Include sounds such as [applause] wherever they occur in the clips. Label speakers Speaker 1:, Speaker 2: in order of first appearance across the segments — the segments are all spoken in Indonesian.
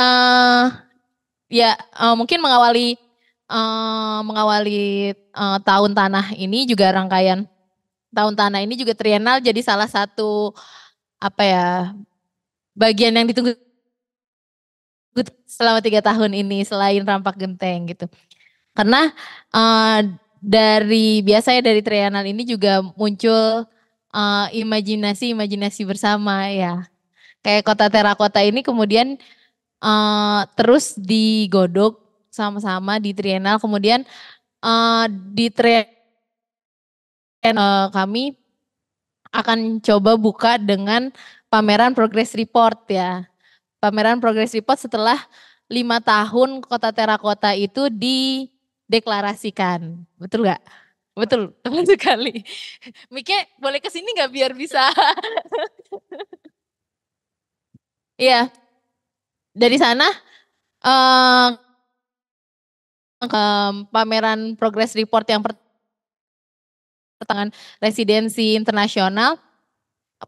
Speaker 1: uh, ya uh, mungkin mengawali uh, mengawali uh, tahun tanah ini juga rangkaian tahun tanah ini juga trienal jadi salah satu apa ya bagian yang ditunggu selama tiga tahun ini selain rampak genteng gitu karena uh, dari biasanya dari trienal ini juga muncul uh, imajinasi imajinasi bersama ya kayak kota terakota ini kemudian uh, terus digodok sama-sama di trienal kemudian uh, di trienal uh, kami akan coba buka dengan pameran progress report ya pameran progress report setelah lima tahun kota terakota itu dideklarasikan betul nggak betul [laughs] tepat sekali Mike boleh kesini nggak biar bisa [laughs] Iya, dari sana eh pameran progress report yang pertengahan residensi internasional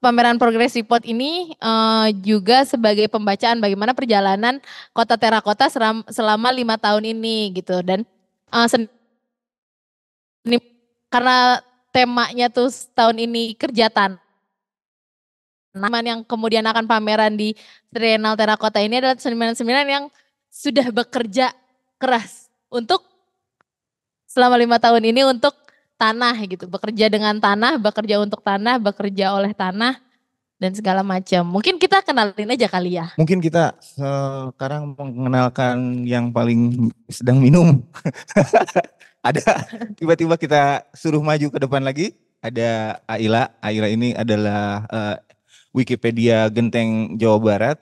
Speaker 1: pameran progress report ini uh, juga sebagai pembacaan bagaimana perjalanan kota terakota selama lima tahun ini gitu dan uh, karena temanya tuh tahun ini kerja tanah seniman yang kemudian akan pameran di Trienal Terakota ini adalah seniman-seniman yang sudah bekerja keras untuk selama lima tahun ini untuk tanah gitu, bekerja dengan tanah, bekerja untuk tanah, bekerja oleh tanah dan segala macam. Mungkin kita kenalin aja kali ya.
Speaker 2: Mungkin kita sekarang mengenalkan yang paling sedang minum. [laughs] ada tiba-tiba kita suruh maju ke depan lagi ada Aila. Aila ini adalah uh, Wikipedia Genteng Jawa Barat.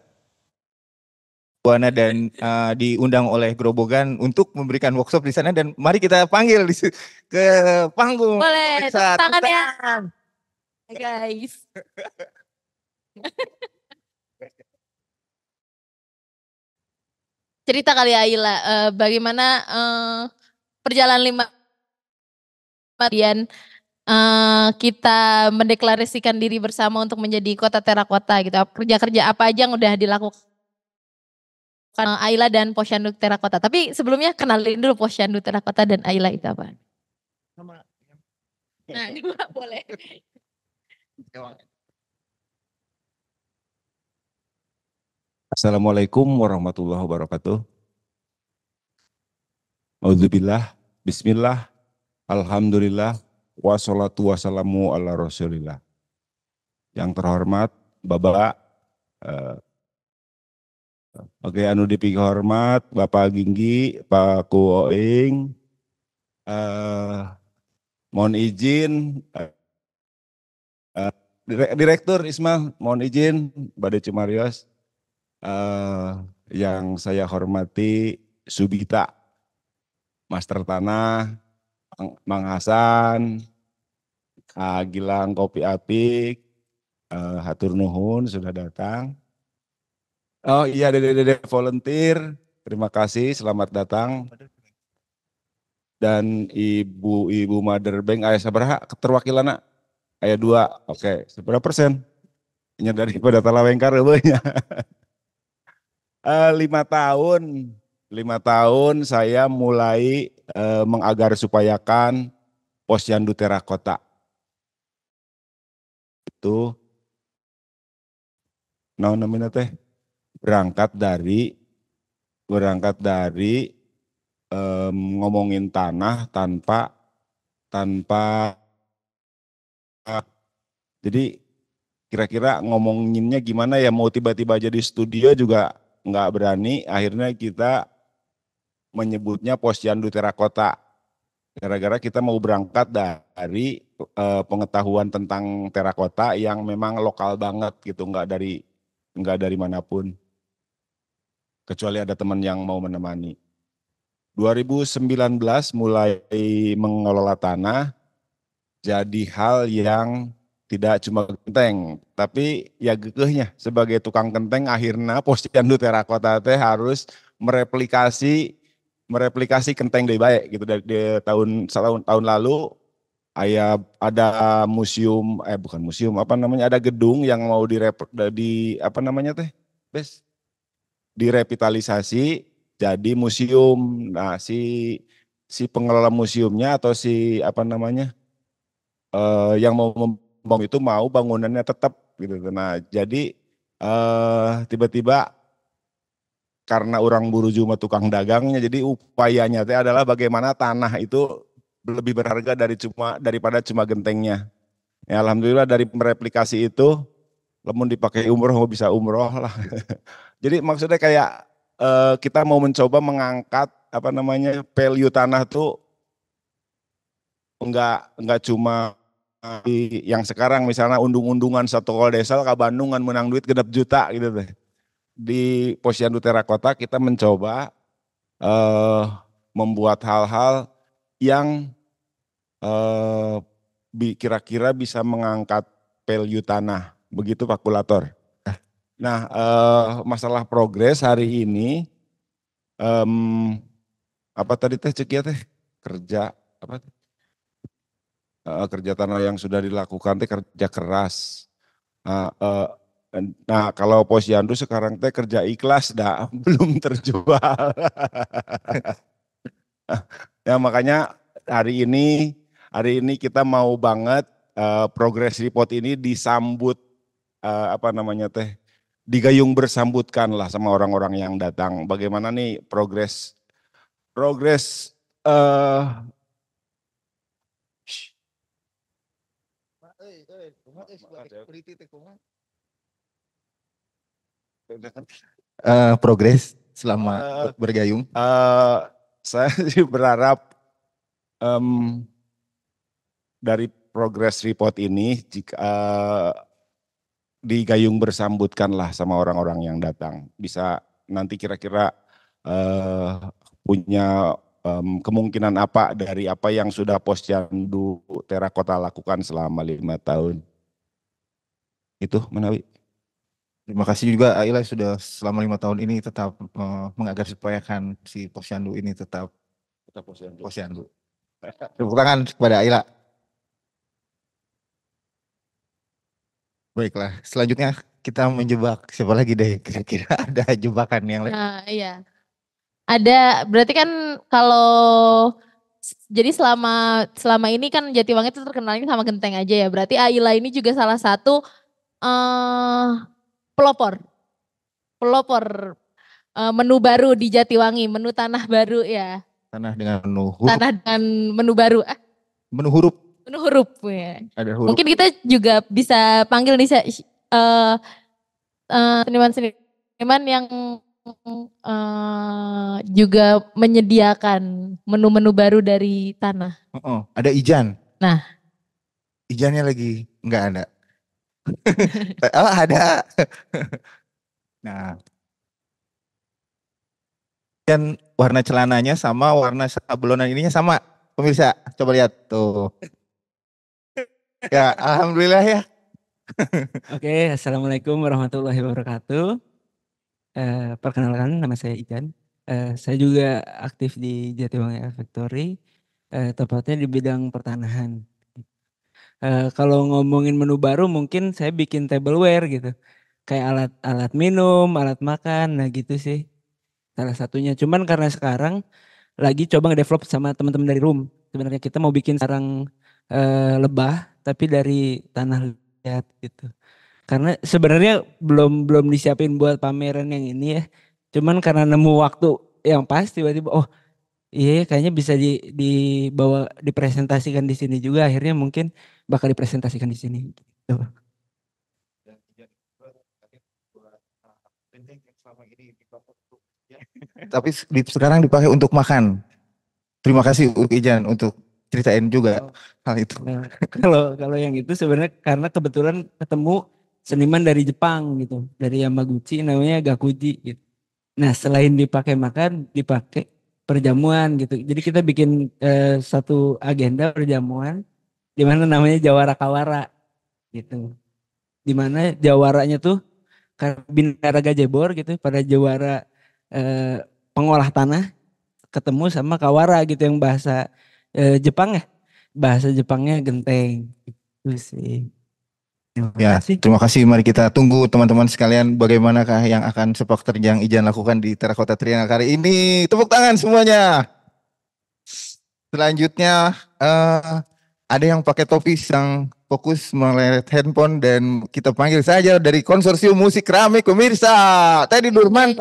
Speaker 2: Buana dan uh, diundang oleh Grobogan untuk memberikan workshop di sana dan mari kita panggil di ke
Speaker 1: panggung. Boleh,
Speaker 3: tangan ya. Guys.
Speaker 1: [laughs] Cerita kali ya Aila, uh, eh, bagaimana uh, perjalanan lima kemudian Eh, kita mendeklarasikan diri bersama untuk menjadi kota terakota gitu. Kerja-kerja apa aja yang udah dilakukan eh, Aila dan Posyandu Terakota. Tapi sebelumnya kenalin dulu Posyandu Terakota dan Aila itu apa? Nama. Ya. Nah, dua [laughs] boleh.
Speaker 4: Assalamualaikum warahmatullahi wabarakatuh. Audzubillah, bismillah, alhamdulillah, wassalatu wassalamu ala rasulillah. Yang terhormat Bapak eh, Oke, anu dipikir hormat Bapak Ginggi, Pak Kuoing, eh, mohon izin eh, Direktur Ismail, mohon izin Bade Cumarios, eh, yang saya hormati Subita, Master Tanah, Mang Hasan, Kak ah, Gilang Kopi Apik, uh, Hatur Nuhun sudah datang. Oh iya, Dede Dede volunteer, terima kasih, selamat datang. Dan ibu-ibu Mother Bank, ayah sabaraha keterwakilan ayah dua, oke, okay. seberapa persen? Ini daripada talawengkar ya. uh, [laughs] lima tahun, lima tahun saya mulai uh, eh, mengagar supayakan posyandu terakota itu nah namanya teh berangkat dari berangkat dari um, ngomongin tanah tanpa tanpa uh, jadi kira-kira ngomonginnya gimana ya mau tiba-tiba jadi studio juga nggak berani akhirnya kita menyebutnya posyandu terakota gara-gara kita mau berangkat dari uh, pengetahuan tentang terakota yang memang lokal banget gitu nggak dari nggak dari manapun kecuali ada teman yang mau menemani 2019 mulai mengelola tanah jadi hal yang tidak cuma genteng tapi ya gegehnya sebagai tukang genteng akhirnya posyandu terakota teh harus mereplikasi mereplikasi kenteng dari baik gitu dari, dari tahun tahun tahun lalu ayah ada museum eh bukan museum apa namanya ada gedung yang mau direp di apa namanya teh bes direvitalisasi jadi museum nah si si pengelola museumnya atau si apa namanya eh, yang mau membangun itu mau bangunannya tetap gitu nah jadi eh, tiba-tiba karena orang buru sama tukang dagangnya jadi upayanya teh adalah bagaimana tanah itu lebih berharga dari cuma daripada cuma gentengnya ya alhamdulillah dari mereplikasi itu lemun dipakai umroh mau bisa umroh lah [laughs] jadi maksudnya kayak eh, kita mau mencoba mengangkat apa namanya value tanah tuh enggak enggak cuma yang sekarang misalnya undung-undungan satu kol desa ke kan menang duit genap juta gitu deh di Posyandu Terakota kita mencoba uh, membuat hal-hal yang kira eh, kira-kira bisa mengangkat value tanah, begitu Pak Kulator. Nah, uh, masalah progres hari ini um, apa tadi teh cekia ya teh kerja apa Uh, kerja tanah yang sudah dilakukan teh kerja keras. Uh, uh, Nah kalau posyandu sekarang teh kerja ikhlas dah belum terjual. ya makanya hari ini hari ini kita mau banget uh, progress report ini disambut uh, apa namanya teh digayung bersambutkan lah sama orang-orang yang datang. Bagaimana nih progres progres uh, uh, progres selama uh, bergayung? Uh, saya [laughs] sih berharap um, dari progres report ini jika uh, di bersambutkanlah sama orang-orang yang datang. Bisa nanti kira-kira uh, punya um, kemungkinan apa dari apa yang sudah posyandu terakota lakukan selama lima tahun. Itu menawi. Terima kasih juga Aila sudah selama lima tahun ini tetap
Speaker 2: uh, kan si posyandu ini tetap tetap posyandu. posyandu. Tepuk tangan kepada Aila. Baiklah, selanjutnya kita menjebak siapa lagi deh kira-kira [laughs] ada jebakan yang lain. Uh,
Speaker 1: iya. Ada berarti kan kalau jadi selama selama ini kan Jatiwangi itu terkenalnya sama genteng aja ya. Berarti Aila ini juga salah satu eh uh, pelopor. Pelopor eh, menu baru di Jatiwangi, menu tanah baru ya.
Speaker 2: Tanah dengan menu huruf. Tanah
Speaker 1: dengan menu baru. Eh? Menu huruf. Menu huruf ya. Ada huruf. Mungkin kita juga bisa panggil nih uh, uh, seniman-seniman yang uh, juga menyediakan menu-menu baru dari tanah.
Speaker 2: Oh, uh ada Ijan. Nah. Ijannya lagi nggak ada. [laughs] oh ada. [laughs] nah. Dan warna celananya sama, warna sablonan ininya sama. Pemirsa, coba lihat tuh.
Speaker 5: Ya, alhamdulillah ya. [laughs] Oke, assalamualaikum warahmatullahi wabarakatuh. Uh, perkenalkan nama saya Ikan. Uh, saya juga aktif di Jatiwangi Factory, uh, tepatnya di bidang pertanahan. Uh, kalau ngomongin menu baru mungkin saya bikin tableware gitu. Kayak alat alat minum, alat makan, nah gitu sih. Salah satunya. Cuman karena sekarang lagi coba ngedevelop sama teman-teman dari room. Sebenarnya kita mau bikin sarang uh, lebah tapi dari tanah liat gitu. Karena sebenarnya belum belum disiapin buat pameran yang ini ya. Cuman karena nemu waktu yang pas tiba-tiba oh Iya, iya, kayaknya bisa di dibawa dipresentasikan di sini juga. Akhirnya mungkin bakal dipresentasikan di sini. Gitu.
Speaker 2: Tapi di, sekarang dipakai untuk makan. Terima kasih untuk Ijan untuk ceritain juga oh. hal itu.
Speaker 5: Nah, kalau kalau yang itu sebenarnya karena kebetulan ketemu seniman dari Jepang gitu, dari Yamaguchi namanya Gakuji gitu. Nah, selain dipakai makan, dipakai perjamuan gitu. Jadi kita bikin uh, satu agenda perjamuan di mana namanya Jawara Kawara gitu. Di mana jawaranya tuh Binaraga Jebor gitu pada jawara eh, pengolah tanah ketemu sama Kawara gitu yang bahasa eh, Jepang ya. Bahasa Jepangnya genteng. itu sih. Ya,
Speaker 2: terima ya, kasih. terima kasih. Mari kita tunggu teman-teman sekalian bagaimanakah yang akan sepak terjang Ijan lakukan di Terakota Triana kali ini. Tepuk tangan semuanya. Selanjutnya uh, ada yang pakai topi yang fokus melihat handphone dan kita panggil saja dari konsorsium musik rame pemirsa Tadi Durman.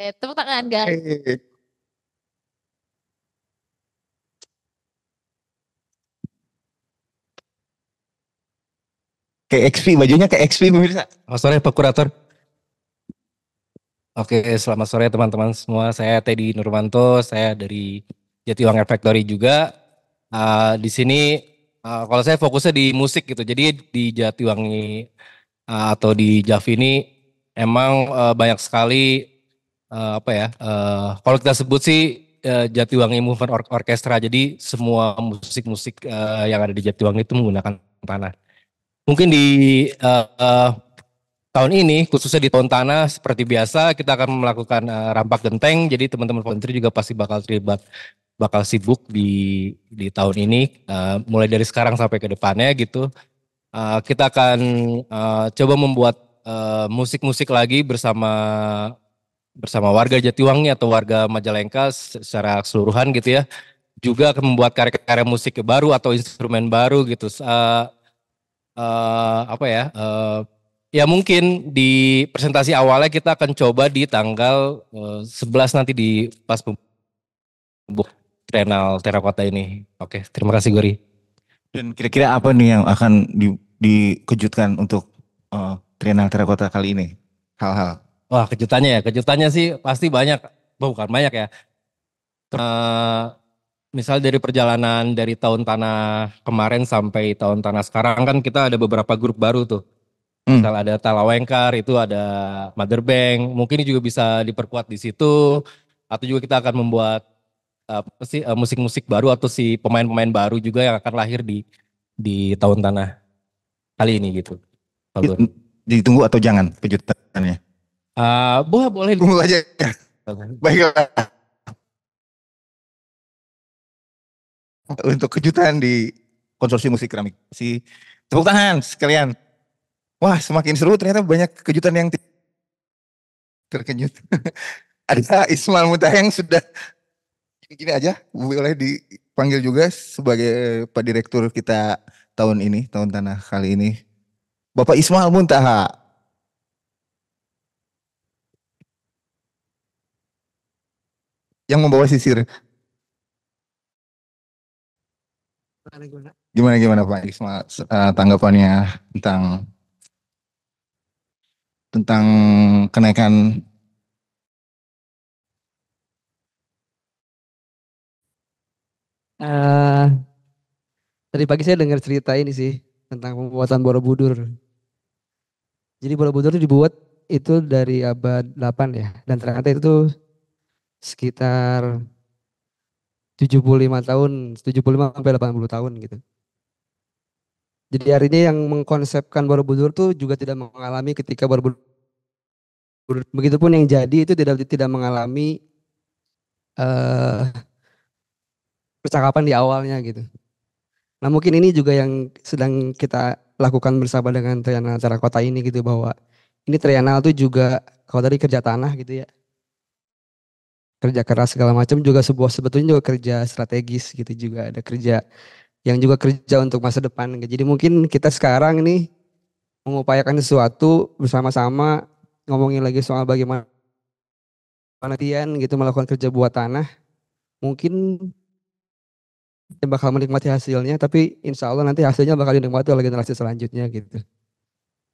Speaker 1: Eh, tepuk tangan guys.
Speaker 2: Eh.
Speaker 6: Kayak XP, bajunya kayak XP pemirsa. Selamat sore Pak Kurator. Oke, selamat sore teman-teman semua. Saya Teddy Nurmanto, saya dari Jatiwangi Factory juga. Uh, di sini uh, kalau saya fokusnya di musik gitu. Jadi di Jatiwangi uh, ah, atau di Jav ini emang uh, banyak sekali uh, apa ya? Uh, kalau kita sebut sih Jatiwangi Movement Or Orkestra. Jadi semua musik-musik yang ada di Jatiwangi itu menggunakan tanah mungkin di uh, uh, tahun ini khususnya di tahun tanah seperti biasa kita akan melakukan uh, rampak genteng jadi teman-teman volunteer juga pasti bakal terlibat bakal sibuk di di tahun ini uh, mulai dari sekarang sampai ke depannya gitu uh, kita akan uh, coba membuat musik-musik uh, lagi bersama bersama warga Jatiwangi atau warga Majalengka secara keseluruhan gitu ya juga akan membuat karya-karya musik baru atau instrumen baru gitu uh, uh, apa ya? Uh, ya mungkin di presentasi awalnya kita akan coba di tanggal uh, eh, 11 nanti di pas pembuk Renal Terakota ini. Oke,
Speaker 2: terima kasih Gori. Dan kira-kira apa nih yang akan di, dikejutkan untuk uh, Renal Terakota
Speaker 6: kali ini? Hal-hal. Wah, kejutannya ya. Kejutannya sih pasti banyak. bukan banyak ya. Uh, misal dari perjalanan dari tahun tanah kemarin sampai tahun tanah sekarang kan kita ada beberapa grup baru tuh. Hmm. Misal ada Talawengkar, itu ada Mother Bank, mungkin juga bisa diperkuat di situ atau juga kita akan membuat apa sih eh, musik-musik baru atau si pemain-pemain baru juga yang akan lahir di di tahun tanah kali ini gitu. Di,
Speaker 2: Ditunggu atau jangan kejutannya?
Speaker 7: Uh, boleh boleh. Tunggu aja. Ya. Baiklah. [laughs] untuk
Speaker 2: kejutan di konsorsium musik keramik. Si tepuk tangan sekalian. Wah, semakin seru ternyata banyak kejutan yang terkejut. [laughs] Ada Ismail Muta yang sudah gini aja boleh dipanggil juga sebagai eh, Pak Direktur kita tahun ini, tahun tanah kali ini. Bapak Ismail Muntaha. Yang membawa sisir. Gimana gimana Pak Isma uh, eh, tanggapannya tentang
Speaker 8: tentang kenaikan Uh, tadi pagi saya dengar cerita ini sih tentang pembuatan Borobudur. Jadi Borobudur itu dibuat itu dari abad 8 ya dan ternyata itu sekitar 75 tahun, 75 sampai 80 tahun gitu. Jadi hari ini yang mengkonsepkan Borobudur tuh juga tidak mengalami ketika Borobudur begitupun yang jadi itu tidak tidak mengalami uh, percakapan di awalnya gitu. Nah mungkin ini juga yang sedang kita lakukan bersama dengan Triana Acara Kota ini gitu bahwa ini Trianal tuh juga kalau dari kerja tanah gitu ya kerja keras segala macam juga sebuah sebetulnya juga kerja strategis gitu juga ada kerja yang juga kerja untuk masa depan. gitu Jadi mungkin kita sekarang nih mengupayakan sesuatu bersama-sama ngomongin lagi soal bagaimana penelitian gitu melakukan kerja buat tanah. Mungkin kita bakal menikmati hasilnya tapi insya Allah nanti hasilnya bakal dinikmati oleh generasi selanjutnya gitu.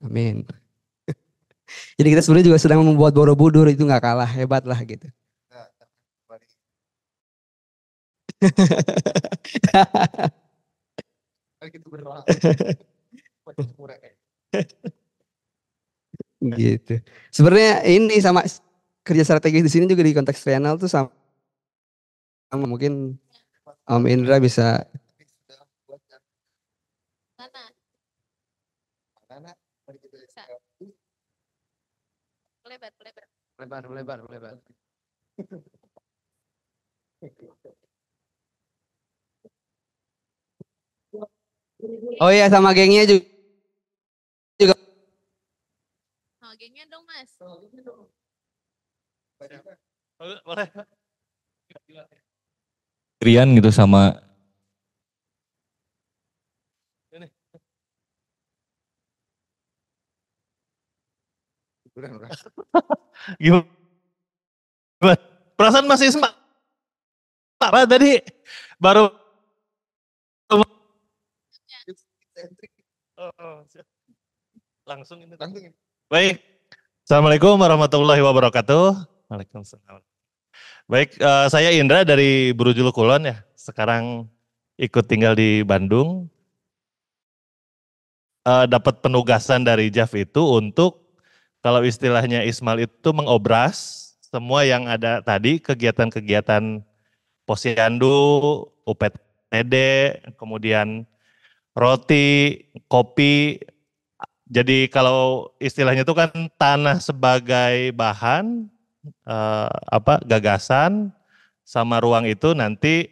Speaker 8: Amin. [laughs] Jadi kita sebenarnya juga sedang membuat Borobudur itu nggak kalah hebat lah gitu. Kan gitu, gitu sebenarnya ini sama kerja strategis di sini juga di konteks channel tuh sama, sama mungkin Om Indra bisa Lebar, lebar, lebar, lebar. Oh iya sama gengnya juga. juga.
Speaker 1: Sama gengnya dong mas.
Speaker 9: Boleh.
Speaker 10: Rian gitu sama
Speaker 9: [laughs] Gimana? Perasaan masih sempat. parah tadi baru Oh, oh, Langsung ini. Langsung ini. Baik. Assalamualaikum warahmatullahi wabarakatuh. Waalaikumsalam. Baik, eh, saya Indra dari Berujulu Kulon ya. Sekarang ikut tinggal di Bandung. Eh, dapat penugasan dari Jaf itu untuk kalau istilahnya Ismail itu mengobras semua yang ada tadi kegiatan-kegiatan posyandu, UPTD, kemudian roti, kopi. Jadi kalau istilahnya itu kan tanah sebagai bahan eh, apa gagasan sama ruang itu nanti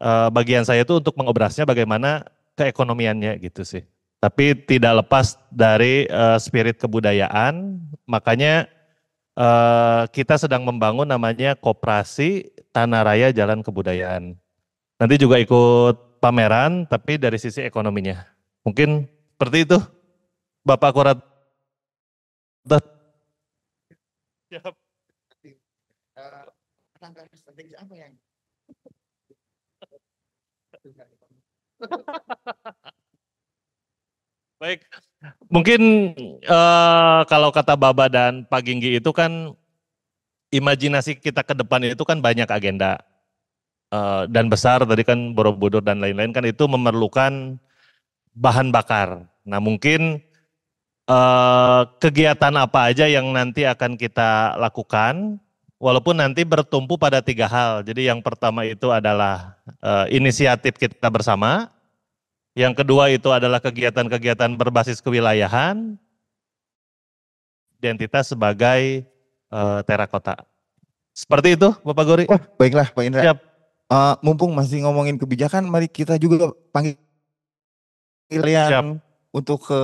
Speaker 9: eh, bagian saya itu untuk mengobrasnya bagaimana keekonomiannya gitu sih. Tapi tidak lepas dari eh, spirit kebudayaan, makanya eh, kita sedang membangun namanya Koperasi Tanah Raya Jalan Kebudayaan. Nanti juga ikut pameran tapi dari sisi ekonominya. Mungkin seperti itu Bapak Kurat. Baik, mungkin uh, kalau kata Baba dan Pak Ginggi itu kan imajinasi kita ke depan itu kan banyak agenda Eh, dan besar tadi kan Borobudur dan lain-lain kan itu memerlukan bahan bakar. Nah mungkin uh, kegiatan apa aja yang nanti akan kita lakukan, walaupun nanti bertumpu pada tiga hal. Jadi yang pertama itu adalah uh, inisiatif kita bersama, yang kedua itu adalah kegiatan-kegiatan berbasis kewilayahan, identitas sebagai uh, terakota. Seperti itu, Bapak
Speaker 2: Gori. Wah, baiklah, Pak Indra. Siap uh, mumpung masih ngomongin kebijakan, mari kita juga panggil kalian untuk ke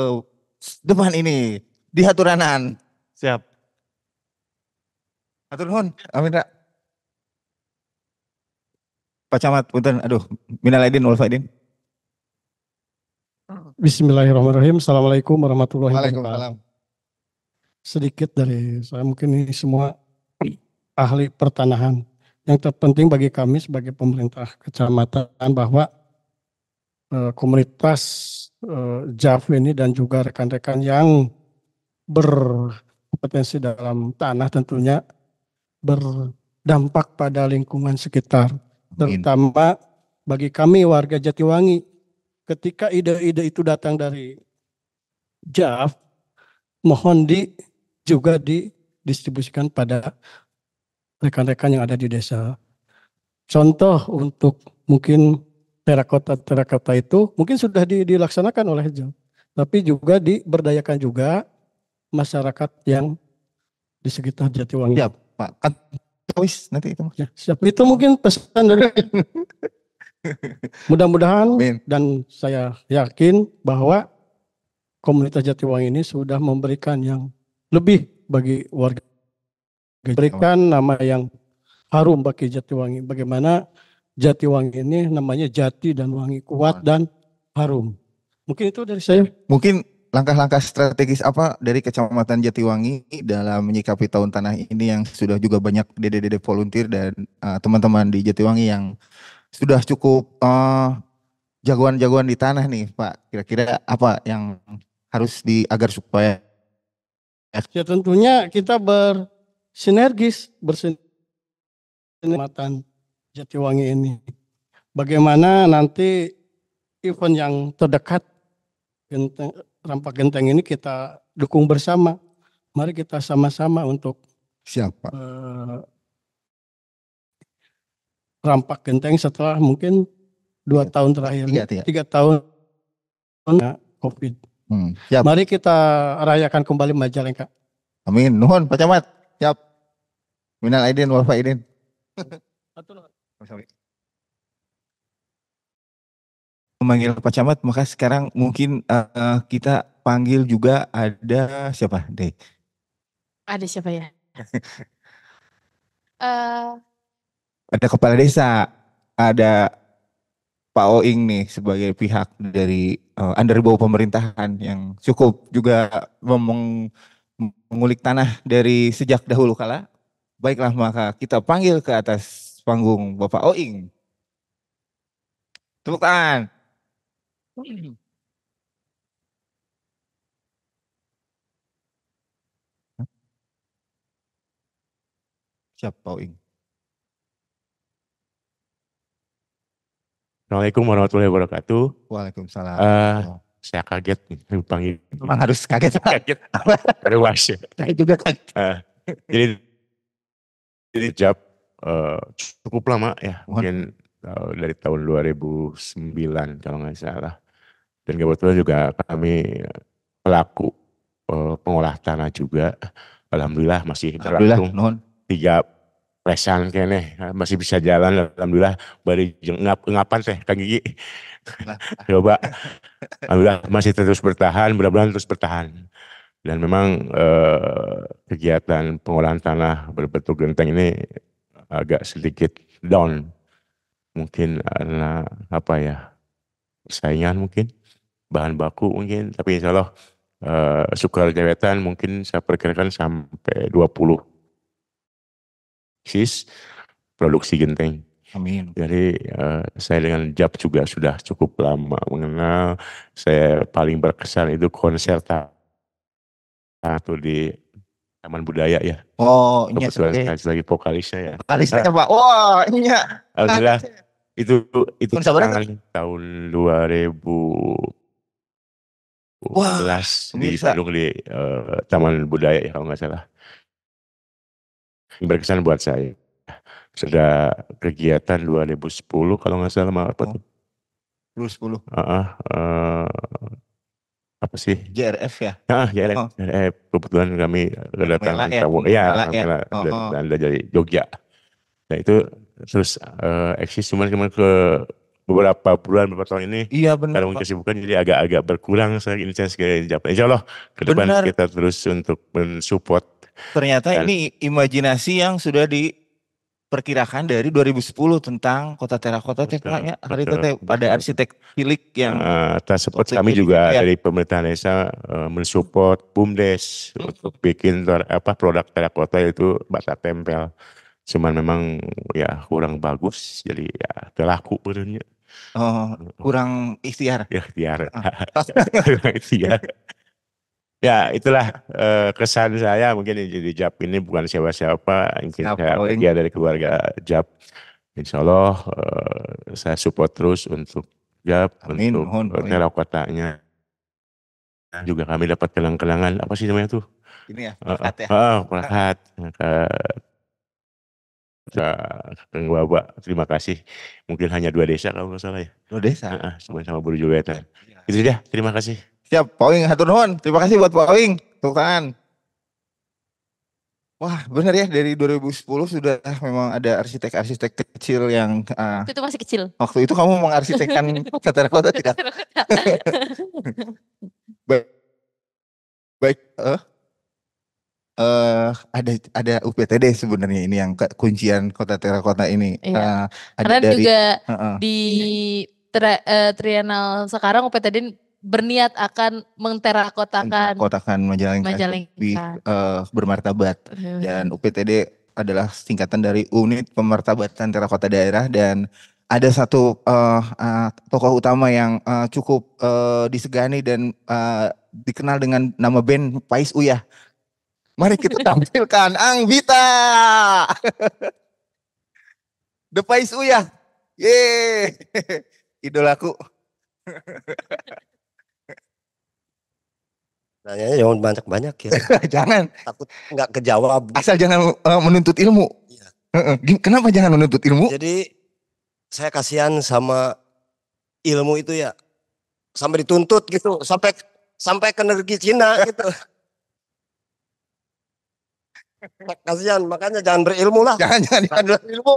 Speaker 2: depan ini di haturanan. Siap. Hatur amin Pak Camat, punten, aduh, minal aidin wal faidin.
Speaker 11: Bismillahirrahmanirrahim. Assalamualaikum warahmatullahi wabarakatuh. Sedikit dari saya mungkin ini semua ahli pertanahan yang terpenting bagi kami sebagai pemerintah kecamatan bahwa eh, komunitas eh, JAV ini dan juga rekan-rekan yang berpotensi dalam tanah tentunya berdampak pada lingkungan sekitar terutama bagi kami warga Jatiwangi ketika ide-ide itu datang dari JAV mohon di juga didistribusikan pada rekan-rekan yang ada di desa. Contoh untuk mungkin terakota terakota itu mungkin sudah dilaksanakan oleh Jam, tapi juga diberdayakan juga masyarakat yang di sekitar Jatiwangi. Ya, Pak. Kan nanti itu. Ya, siap. Itu mungkin pesan dari [laughs] Mudah-mudahan dan saya yakin bahwa komunitas Jatiwangi ini sudah memberikan yang lebih bagi warga berikan nama yang harum bagi Jatiwangi. Bagaimana Jatiwangi ini namanya jati dan wangi kuat
Speaker 2: dan harum. Mungkin itu dari saya. Mungkin langkah-langkah strategis apa dari Kecamatan Jatiwangi dalam menyikapi tahun tanah ini yang sudah juga banyak dede-dede volunteer dan eh, teman-teman uh, di Jatiwangi yang sudah cukup eh, jagoan-jagoan uh, di tanah nih, Pak. Kira-kira apa yang harus di agar supaya
Speaker 11: Ya tentunya kita ber sinergis bersinergi Jatiwangi ini. Bagaimana nanti event yang terdekat genteng, rampak genteng ini kita dukung bersama. Mari kita sama-sama untuk siapa uh, rampak genteng setelah mungkin dua ya. tahun terakhir, tiga, tiga. tiga tahun ya, COVID. Hmm, Mari kita rayakan
Speaker 2: kembali Majalengka. Amin. Nuhun Pak Camat. Siap. Minal aidin wal faidin. [laughs] Oh, Memanggil Pak Camat, maka sekarang mungkin uh, kita panggil juga ada siapa, Dek?
Speaker 1: Ada siapa ya? uh...
Speaker 2: [laughs] Ada kepala desa, ada Pak Oing nih sebagai pihak dari uh, eh, bawah pemerintahan yang cukup juga memang mengulik tanah dari sejak dahulu kala. Baiklah maka kita panggil ke atas panggung Bapak Oing. Tepuk tangan. Siap Pak Oing.
Speaker 12: Assalamualaikum warahmatullahi wabarakatuh. Waalaikumsalam. Uh, saya kaget numpang itu. Memang harus kaget. kaget. [laughs] Ada ya. Saya juga kaget. Uh, jadi jadi job uh, eh, cukup lama ya, What? mungkin uh, dari tahun 2009 kalau nggak salah. Dan kebetulan juga kami pelaku uh, pengolah tanah juga. Alhamdulillah masih Alhamdulillah, berlangsung tiga lesan kene masih bisa jalan alhamdulillah baru ngap ngapan teh kang gigi [laughs] coba alhamdulillah masih terus bertahan mudah-mudahan terus bertahan dan memang eh, kegiatan pengolahan tanah berbentuk genteng ini agak sedikit down mungkin karena apa ya saingan mungkin bahan baku mungkin tapi insya Allah eh, sukar jawetan mungkin saya perkirakan sampai 20 sis produksi genteng. Amin. Jadi uh, saya dengan Jab juga sudah cukup lama mengenal. Saya paling berkesan itu konser satu di Taman Budaya ya. Oh, ini iya, okay. sekali lagi vokalisnya ya. Vokalisnya nah. Pak.
Speaker 2: Wah, ini iya.
Speaker 12: Alhamdulillah itu itu kan? tahun 2000 Wah, belas di Bandung di uh, Taman Budaya ya kalau nggak salah berkesan buat saya. Sudah kegiatan 2010 kalau nggak salah maaf, apa oh. tuh? 2010. Uh, uh, uh, apa sih? JRF ya? Ah, JRF. Oh. JRF. Eh, kebetulan kami kedatangan ya, tamu. Iya, ya, ya. Oh, oh. Dan, dari Jogja. Nah itu terus uh, eksis cuman cuman ke beberapa bulan beberapa tahun ini iya benar karena kesibukan jadi agak-agak berkurang saya ini saya segera Insya Allah ke depan kita terus untuk mensupport
Speaker 2: Ternyata Dan, ini imajinasi yang sudah diperkirakan dari 2010 tentang kota terakota tekniknya hari itu
Speaker 12: pada arsitek cilik yang uh, eh, support kami juga gitu ya. dari pemerintah desa uh, mensupport BUMDes hmm. untuk bikin ter, apa produk terakota itu bata tempel. Cuman memang ya kurang bagus jadi ya terlaku barunya.
Speaker 2: Oh, kurang
Speaker 12: ikhtiar. Ya, ikhtiar. Oh. [laughs] kurang ya itulah uh, kesan saya mungkin jadi Jab ini bukan siapa-siapa mungkin nah, saya bagian ya, dari keluarga Jab Insya Allah uh, saya support terus untuk Jab Amin, untuk mohon, kotanya juga kami dapat kelang-kelangan apa sih namanya tuh ini ya eh, pelakat ya oh, pelakat Kang Baba, terima kasih. Mungkin hanya dua desa kalau nggak salah ya. Dua desa. Uh, sama sama Buru Julieta. Ya. Iya. Itu dia, Terima kasih.
Speaker 2: Siap, ya, Pak Wing. Hatur nuhun. Terima kasih buat Pak Wing. Tepuk tangan. Wah, benar ya dari 2010 sudah memang ada arsitek-arsitek kecil yang uh, waktu itu masih kecil. Waktu itu kamu mengarsitekkan Satria [laughs] Kota tidak? baik, baik. Uh, uh, ada ada UPTD sebenarnya ini yang kuncian kota terakota ini. Iya. Uh, ada Karena dari, juga uh -uh. di
Speaker 1: tri, uh, eh, trienal sekarang UPTD berniat akan menterakotakan
Speaker 2: kotakan majalengka, majalengka. lebih uh, bermartabat uh. dan UPTD adalah singkatan dari unit pemartabatan terakota daerah dan ada satu uh, uh, tokoh utama yang uh, cukup uh, disegani dan uh, dikenal dengan nama band Pais Uyah. Mari kita [laughs] tampilkan Ang Vita. The Pais Uyah. Yeay. Idolaku.
Speaker 12: [laughs]
Speaker 13: Nanya jangan banyak-banyak ya. [laughs] jangan. Takut nggak kejawab. Asal jangan uh, menuntut ilmu. Iya. Kenapa jangan menuntut ilmu? Jadi saya kasihan sama ilmu itu ya sampai dituntut gitu sampai sampai ke negeri Cina gitu. [laughs] kasihan makanya jangan berilmu lah. Jangan jangan, jangan berilmu.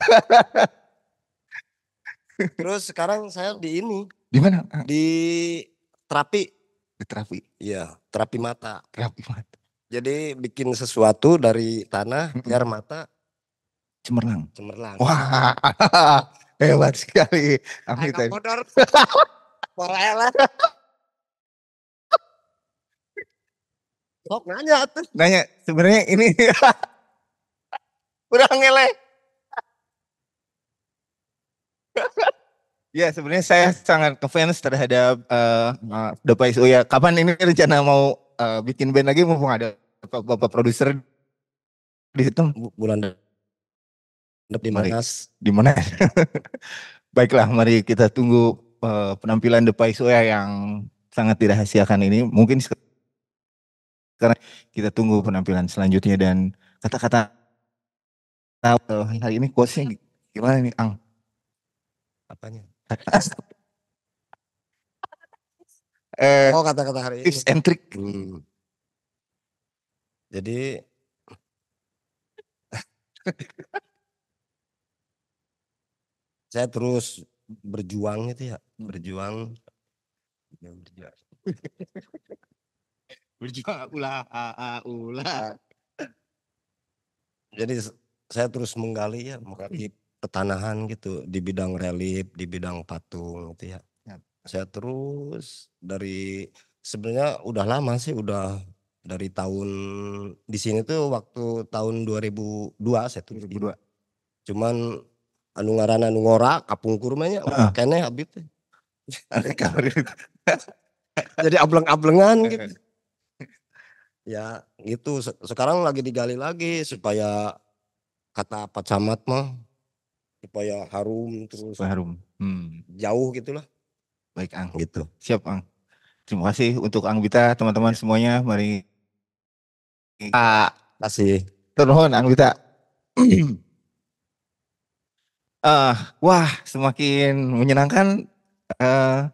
Speaker 13: [laughs] Terus sekarang saya di ini. Di mana? Di terapi terapi iya terapi mata terapi mata jadi bikin sesuatu dari tanah biar mata
Speaker 2: cemerlang. Cemerlang. Wah,
Speaker 13: [laughs] hebat sekali. Amit. Modor. pola. Sok nanya tuh.
Speaker 2: Nanya, sebenarnya ini
Speaker 13: udah [laughs] ngeleh.
Speaker 2: [laughs] Ya sebenarnya saya sangat kefans terhadap uh, The Pais Uya. Oh kapan ini rencana mau uh, bikin band lagi mumpung ada bapak, produser di situ bulan di mana? Di mana? [laughs] Baiklah, mari kita tunggu uh, penampilan The Pais Uya oh yang sangat dirahasiakan ini. Mungkin karena kita tunggu penampilan selanjutnya dan kata-kata hari ini kuasnya gimana nih Ang? Apanya? [laughs]
Speaker 13: eh, oh kata-kata hari ini. Tips and trick. Hmm. Jadi [laughs] saya terus berjuang itu ya, hmm. berjuang. Ya, berjuang. [laughs] berjuang ulah ah, ah, ulah. Jadi saya terus menggali ya, menggali ketanahan gitu di bidang relief, di bidang patung gitu ya. Yep. Ya. Saya terus dari sebenarnya udah lama sih udah dari tahun di sini tuh waktu tahun 2002 saya tuh 2002. Cuman anu ngaran anu ngora kapung kurmanya uh. kene habib teh. Jadi ableng-ablengan [laughs] gitu. ya gitu sekarang lagi digali lagi supaya kata Pak Camat mah supaya harum terus supaya harum hmm. jauh gitulah
Speaker 2: baik ang gitu siap ang terima kasih untuk ang Bita teman-teman ya. semuanya mari [clears throat] ah kasih terhon ang Bita uh, wah semakin menyenangkan uh,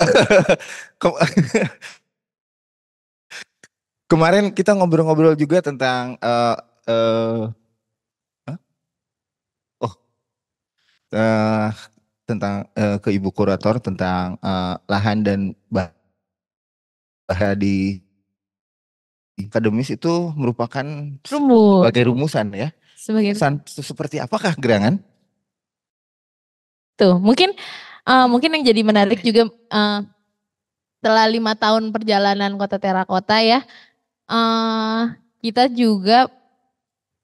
Speaker 2: [laughs] [laughs] kemarin kita ngobrol-ngobrol juga tentang uh, uh, uh, tentang uh, ke ibu kurator tentang uh, lahan dan bah bahaya di akademis itu merupakan Rumus. sebagai rumusan ya. Sebagai rumusan seperti apakah gerangan?
Speaker 1: Tuh, mungkin uh, mungkin yang jadi menarik juga uh, setelah lima tahun perjalanan kota terakota ya uh, kita juga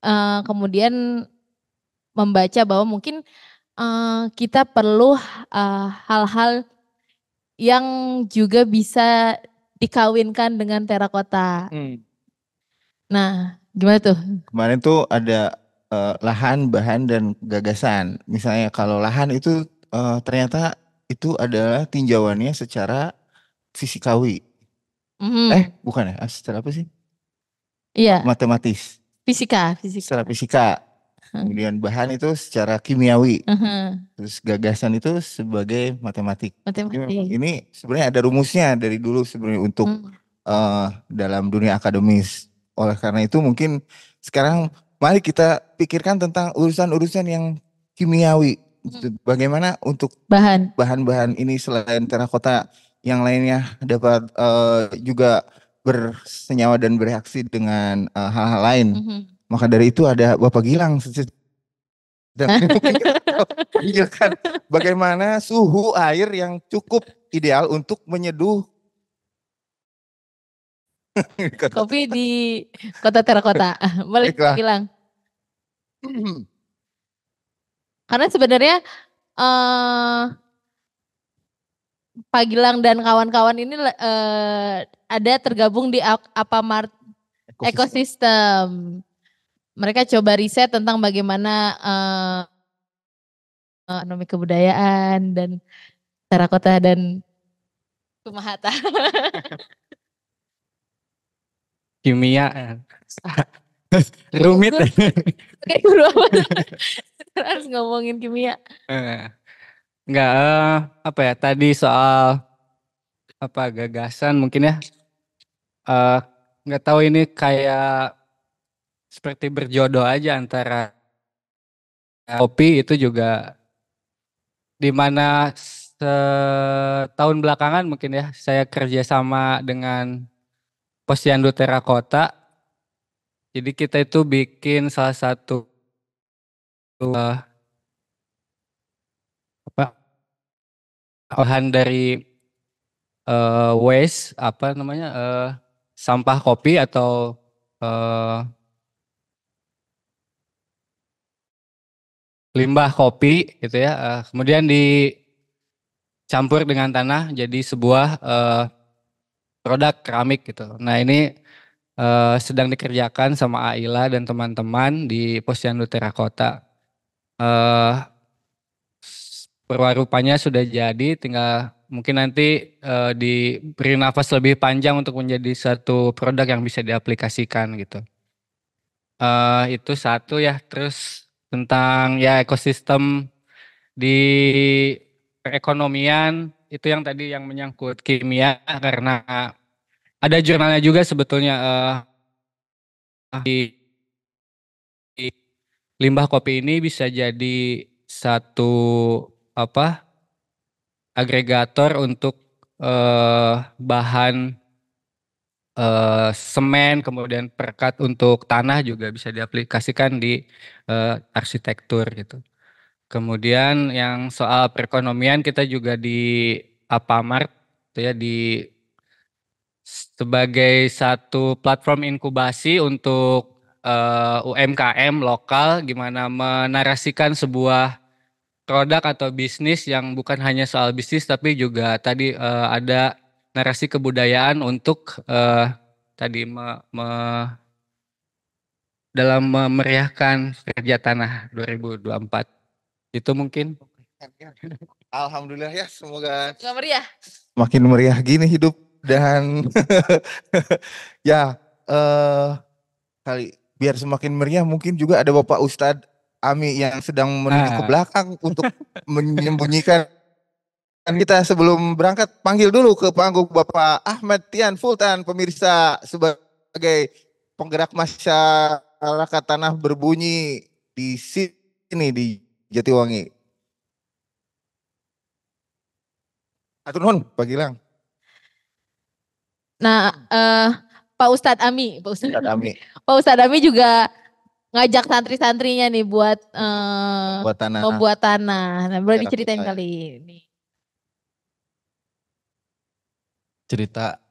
Speaker 1: uh, kemudian membaca bahwa mungkin uh, kita perlu eh, hal-hal uh, yang juga bisa dikawinkan dengan terakota. Hmm. Nah, gimana tuh?
Speaker 2: Kemarin tuh ada uh, lahan, bahan dan gagasan. Misalnya kalau lahan itu uh, ternyata itu adalah tinjauannya secara fisikawi. Mm-hmm. Eh, bukan ya? Secara apa sih? Iya. Matematis.
Speaker 1: Fisika, fisika.
Speaker 2: Secara fisika kemudian bahan itu secara kimiawi, uh -huh. terus gagasan itu sebagai matematik. matematik. ini sebenarnya ada rumusnya dari dulu sebenarnya untuk hmm. uh, dalam dunia akademis. Oleh karena itu mungkin sekarang mari kita pikirkan tentang urusan-urusan yang kimiawi. Hmm. Bagaimana untuk bahan bahan-bahan ini selain terakota yang lainnya dapat uh, juga bersenyawa dan bereaksi dengan eh, hal-hal uh, lain. Mm -hmm maka dari itu ada Bapak Gilang dan [laughs] kan bagaimana suhu air yang cukup ideal untuk menyeduh [laughs]
Speaker 1: kopi di kota terakota. [laughs] Ah, boleh Baiklah. Hmm. Karena sebenarnya uh, Pak Gilang dan kawan-kawan ini uh, ada tergabung di apa mart ekosistem. ekosistem mereka coba riset tentang bagaimana uh, ekonomi kebudayaan dan cara kota dan kumahata.
Speaker 10: [laughs]
Speaker 7: Kimia. Rumit. Kayak guru apa?
Speaker 1: Harus ngomongin kimia.
Speaker 7: Eh, enggak uh, apa ya tadi soal apa gagasan mungkin ya. Eh, nggak tahu ini kayak seperti berjodoh aja antara kopi itu juga dimana setahun belakangan mungkin ya saya kerja sama dengan Posyandu Terakota. Jadi kita itu bikin salah satu uh, apa olahan dari uh, waste apa namanya uh, sampah kopi atau uh, limbah kopi gitu ya. Uh, kemudian dicampur dengan tanah jadi sebuah uh, produk keramik gitu. Nah ini uh, sedang dikerjakan sama Aila dan teman-teman di Posyandu Terakota. Uh, perwarupanya sudah jadi, tinggal mungkin nanti uh, diberi nafas lebih panjang untuk menjadi satu produk yang bisa diaplikasikan gitu. Uh, itu satu ya, terus tentang ya ekosistem di perekonomian itu yang tadi yang menyangkut kimia karena ada jurnalnya juga sebetulnya uh, eh, di, di limbah kopi ini bisa jadi satu apa agregator untuk uh, bahan uh, semen kemudian perkat untuk tanah juga bisa diaplikasikan di uh, arsitektur gitu. Kemudian yang soal perekonomian kita juga di Apamart itu ya di sebagai satu platform inkubasi untuk uh, eh, UMKM lokal gimana menarasikan sebuah produk atau bisnis yang bukan hanya soal bisnis tapi juga tadi uh, ada narasi kebudayaan untuk uh, tadi me, me, dalam memeriahkan kerja tanah 2024 itu mungkin
Speaker 2: Alhamdulillah ya
Speaker 5: semoga semakin meriah
Speaker 7: makin meriah gini hidup dan
Speaker 2: [laughs] ya uh, kali biar semakin meriah mungkin juga ada Bapak Ustadz Ami yang sedang menuju ah. ke belakang untuk menyembunyikan dan kita sebelum berangkat panggil dulu ke panggung Bapak Ahmad Tian Fultan pemirsa sebagai penggerak masyarakat tanah berbunyi di sini di Jatiwangi. Atur nuhun Pak Gilang.
Speaker 1: Nah, uh, Pak Ustadz Ami, Pak Ustadz, Ustadz Ami. [laughs] Pak Ustadz Ami juga ngajak santri-santrinya nih buat uh, buat tanah. membuat tanah. Nah, boleh diceritain ya. kali ini.
Speaker 14: cerita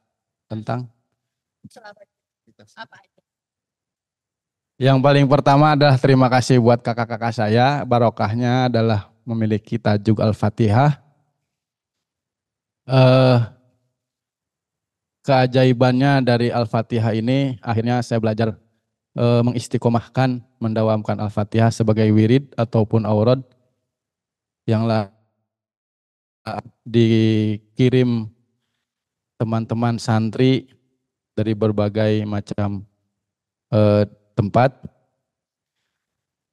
Speaker 14: tentang apa Yang paling pertama adalah terima kasih buat kakak-kakak saya. Barokahnya adalah memiliki tajuk Al-Fatihah. Eh, keajaibannya dari Al-Fatihah ini akhirnya saya belajar eh, mengistiqomahkan, mendawamkan Al-Fatihah sebagai wirid ataupun aurat yang lah dikirim teman-teman santri dari berbagai macam eh, tempat.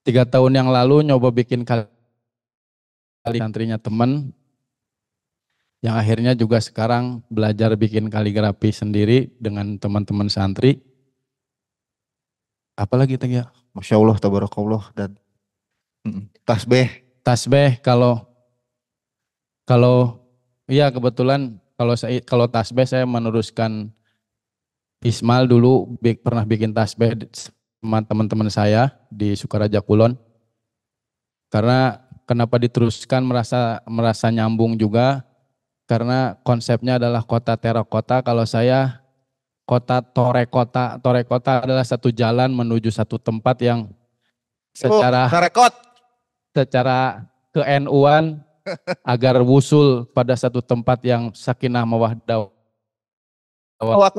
Speaker 14: Tiga tahun yang lalu nyoba bikin kali santrinya teman, yang akhirnya juga sekarang belajar bikin kaligrafi sendiri dengan teman-teman santri. Apalagi tadi ya? Masya Allah, tabarakallah dan tasbih. Tasbih kalau kalau iya kebetulan kalau saya kalau tasbih saya meneruskan Ismail dulu bik, pernah bikin tasbih sama teman-teman saya di Sukaraja Kulon. Karena kenapa diteruskan merasa merasa nyambung juga karena konsepnya adalah kota terakota. Kalau saya kota torekota, torekota adalah satu jalan menuju satu tempat yang secara oh, secara ke NU-an agar wusul pada satu tempat yang sakinah mawaddah. Allah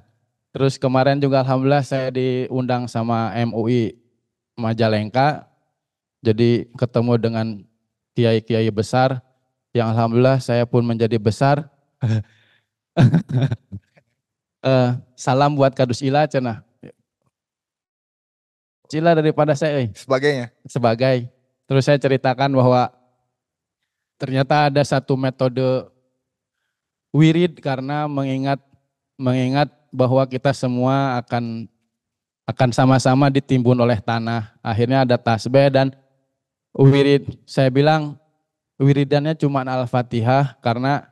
Speaker 14: [laughs] Terus kemarin juga alhamdulillah saya diundang sama MUI Majalengka. Jadi ketemu dengan kiai-kiai besar yang alhamdulillah saya pun menjadi besar. uh, [laughs] salam buat Kadus Ila cenah. Cila daripada saya. Eh. Sebagainya. Sebagai. Terus saya ceritakan bahwa ternyata ada satu metode wirid karena mengingat mengingat bahwa kita semua akan akan sama-sama ditimbun oleh tanah. Akhirnya ada tasbih dan wirid. Saya bilang wiridannya cuma Al-Fatihah karena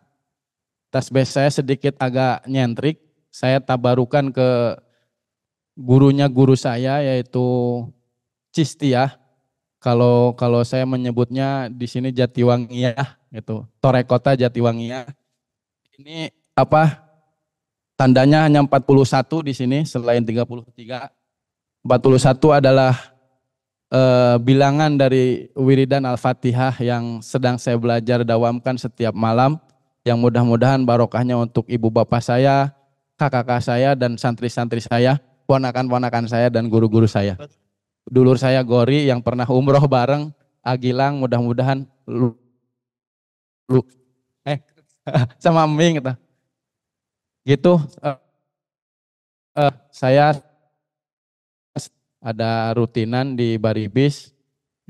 Speaker 14: tasbih saya sedikit agak nyentrik. Saya tabarukan ke gurunya guru saya yaitu Cistiah kalau kalau saya menyebutnya di sini Jatiwangiah gitu. Torekota ya. Ini apa? Tandanya hanya 41 di sini selain 33. 41 adalah e, bilangan dari wiridan Al-Fatihah yang sedang saya belajar dawamkan setiap malam yang mudah-mudahan barokahnya untuk ibu bapak saya, kakak-kakak saya dan santri-santri saya, ponakan-ponakan saya dan guru-guru saya dulur saya Gori yang pernah umroh bareng Agilang mudah-mudahan lu, lu eh [laughs] sama Ming gitu. Gitu uh, uh, saya ada rutinan di Baribis.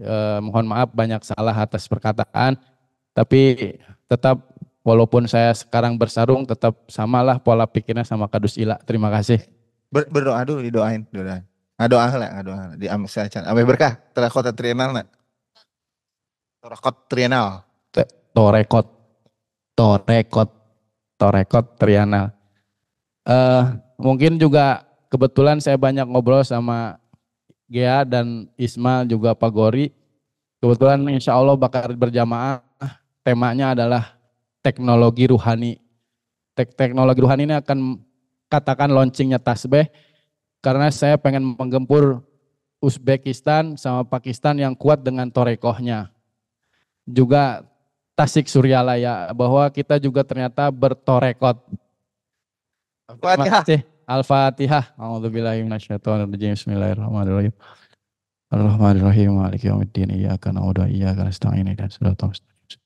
Speaker 14: Uh, mohon maaf banyak salah atas perkataan, tapi tetap walaupun saya sekarang bersarung tetap samalah pola pikirnya sama Kadus Ila. Terima kasih.
Speaker 2: Ber berdoa dulu didoain, doain. Ngado ahlak, ya, ngadoa ahlak. Di amsa acan. Ame berkah, terakot trienal nak. Torakot trienal.
Speaker 14: Torekot. Torekot. Torekot trienal.
Speaker 2: uh, mungkin
Speaker 14: juga kebetulan saya banyak ngobrol sama Gea dan Isma juga Pak Gori. Kebetulan insya Allah bakal berjamaah. Temanya adalah teknologi ruhani. Tek teknologi ruhani ini akan katakan launchingnya tasbih karena saya pengen menggempur Uzbekistan sama Pakistan yang kuat dengan torekohnya. Juga Tasik Suryalaya, bahwa kita juga ternyata bertorekot. Al-Fatihah. Al-Fatihah. Alhamdulillahirrahmanirrahim. Bismillahirrahmanirrahim. Ar-Rahmanirrahim. Maliki yaumiddin. Iyyaka na'budu wa iyyaka nasta'in. Ihdinas siratal mustaqim.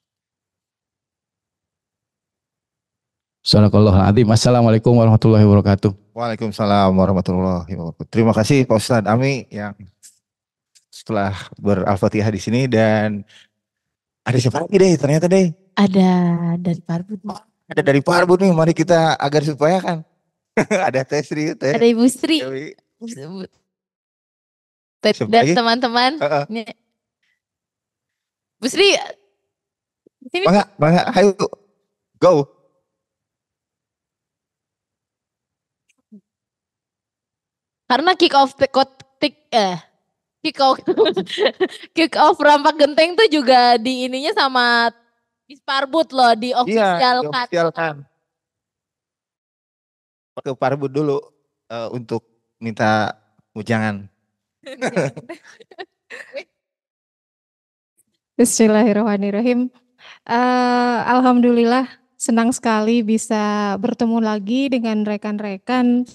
Speaker 14: Assalamualaikum warahmatullahi wabarakatuh.
Speaker 2: Waalaikumsalam warahmatullahi wabarakatuh. Terima kasih Pak Ustadz Ami yang setelah beralfatihah di sini dan ada siapa lagi deh ternyata deh.
Speaker 1: Ada dari Parbud. Oh,
Speaker 2: ada dari Parbud nih. Mari kita agar supaya kan [laughs] ada Teh Sri, Teh. Ada Ibu Sri. Iya,
Speaker 1: dan teman-teman. Ibu -uh. Bu Bangga, bangga, ayo go. Karena kick off kotik eh kick off [laughs] kick off rampak genteng tuh juga di ininya sama di loh di
Speaker 12: official
Speaker 2: iya, kan. Ke Parbut dulu uh, untuk minta ujangan.
Speaker 12: [laughs]
Speaker 15: Bismillahirrahmanirrahim. Uh, Alhamdulillah senang sekali bisa bertemu lagi dengan rekan-rekan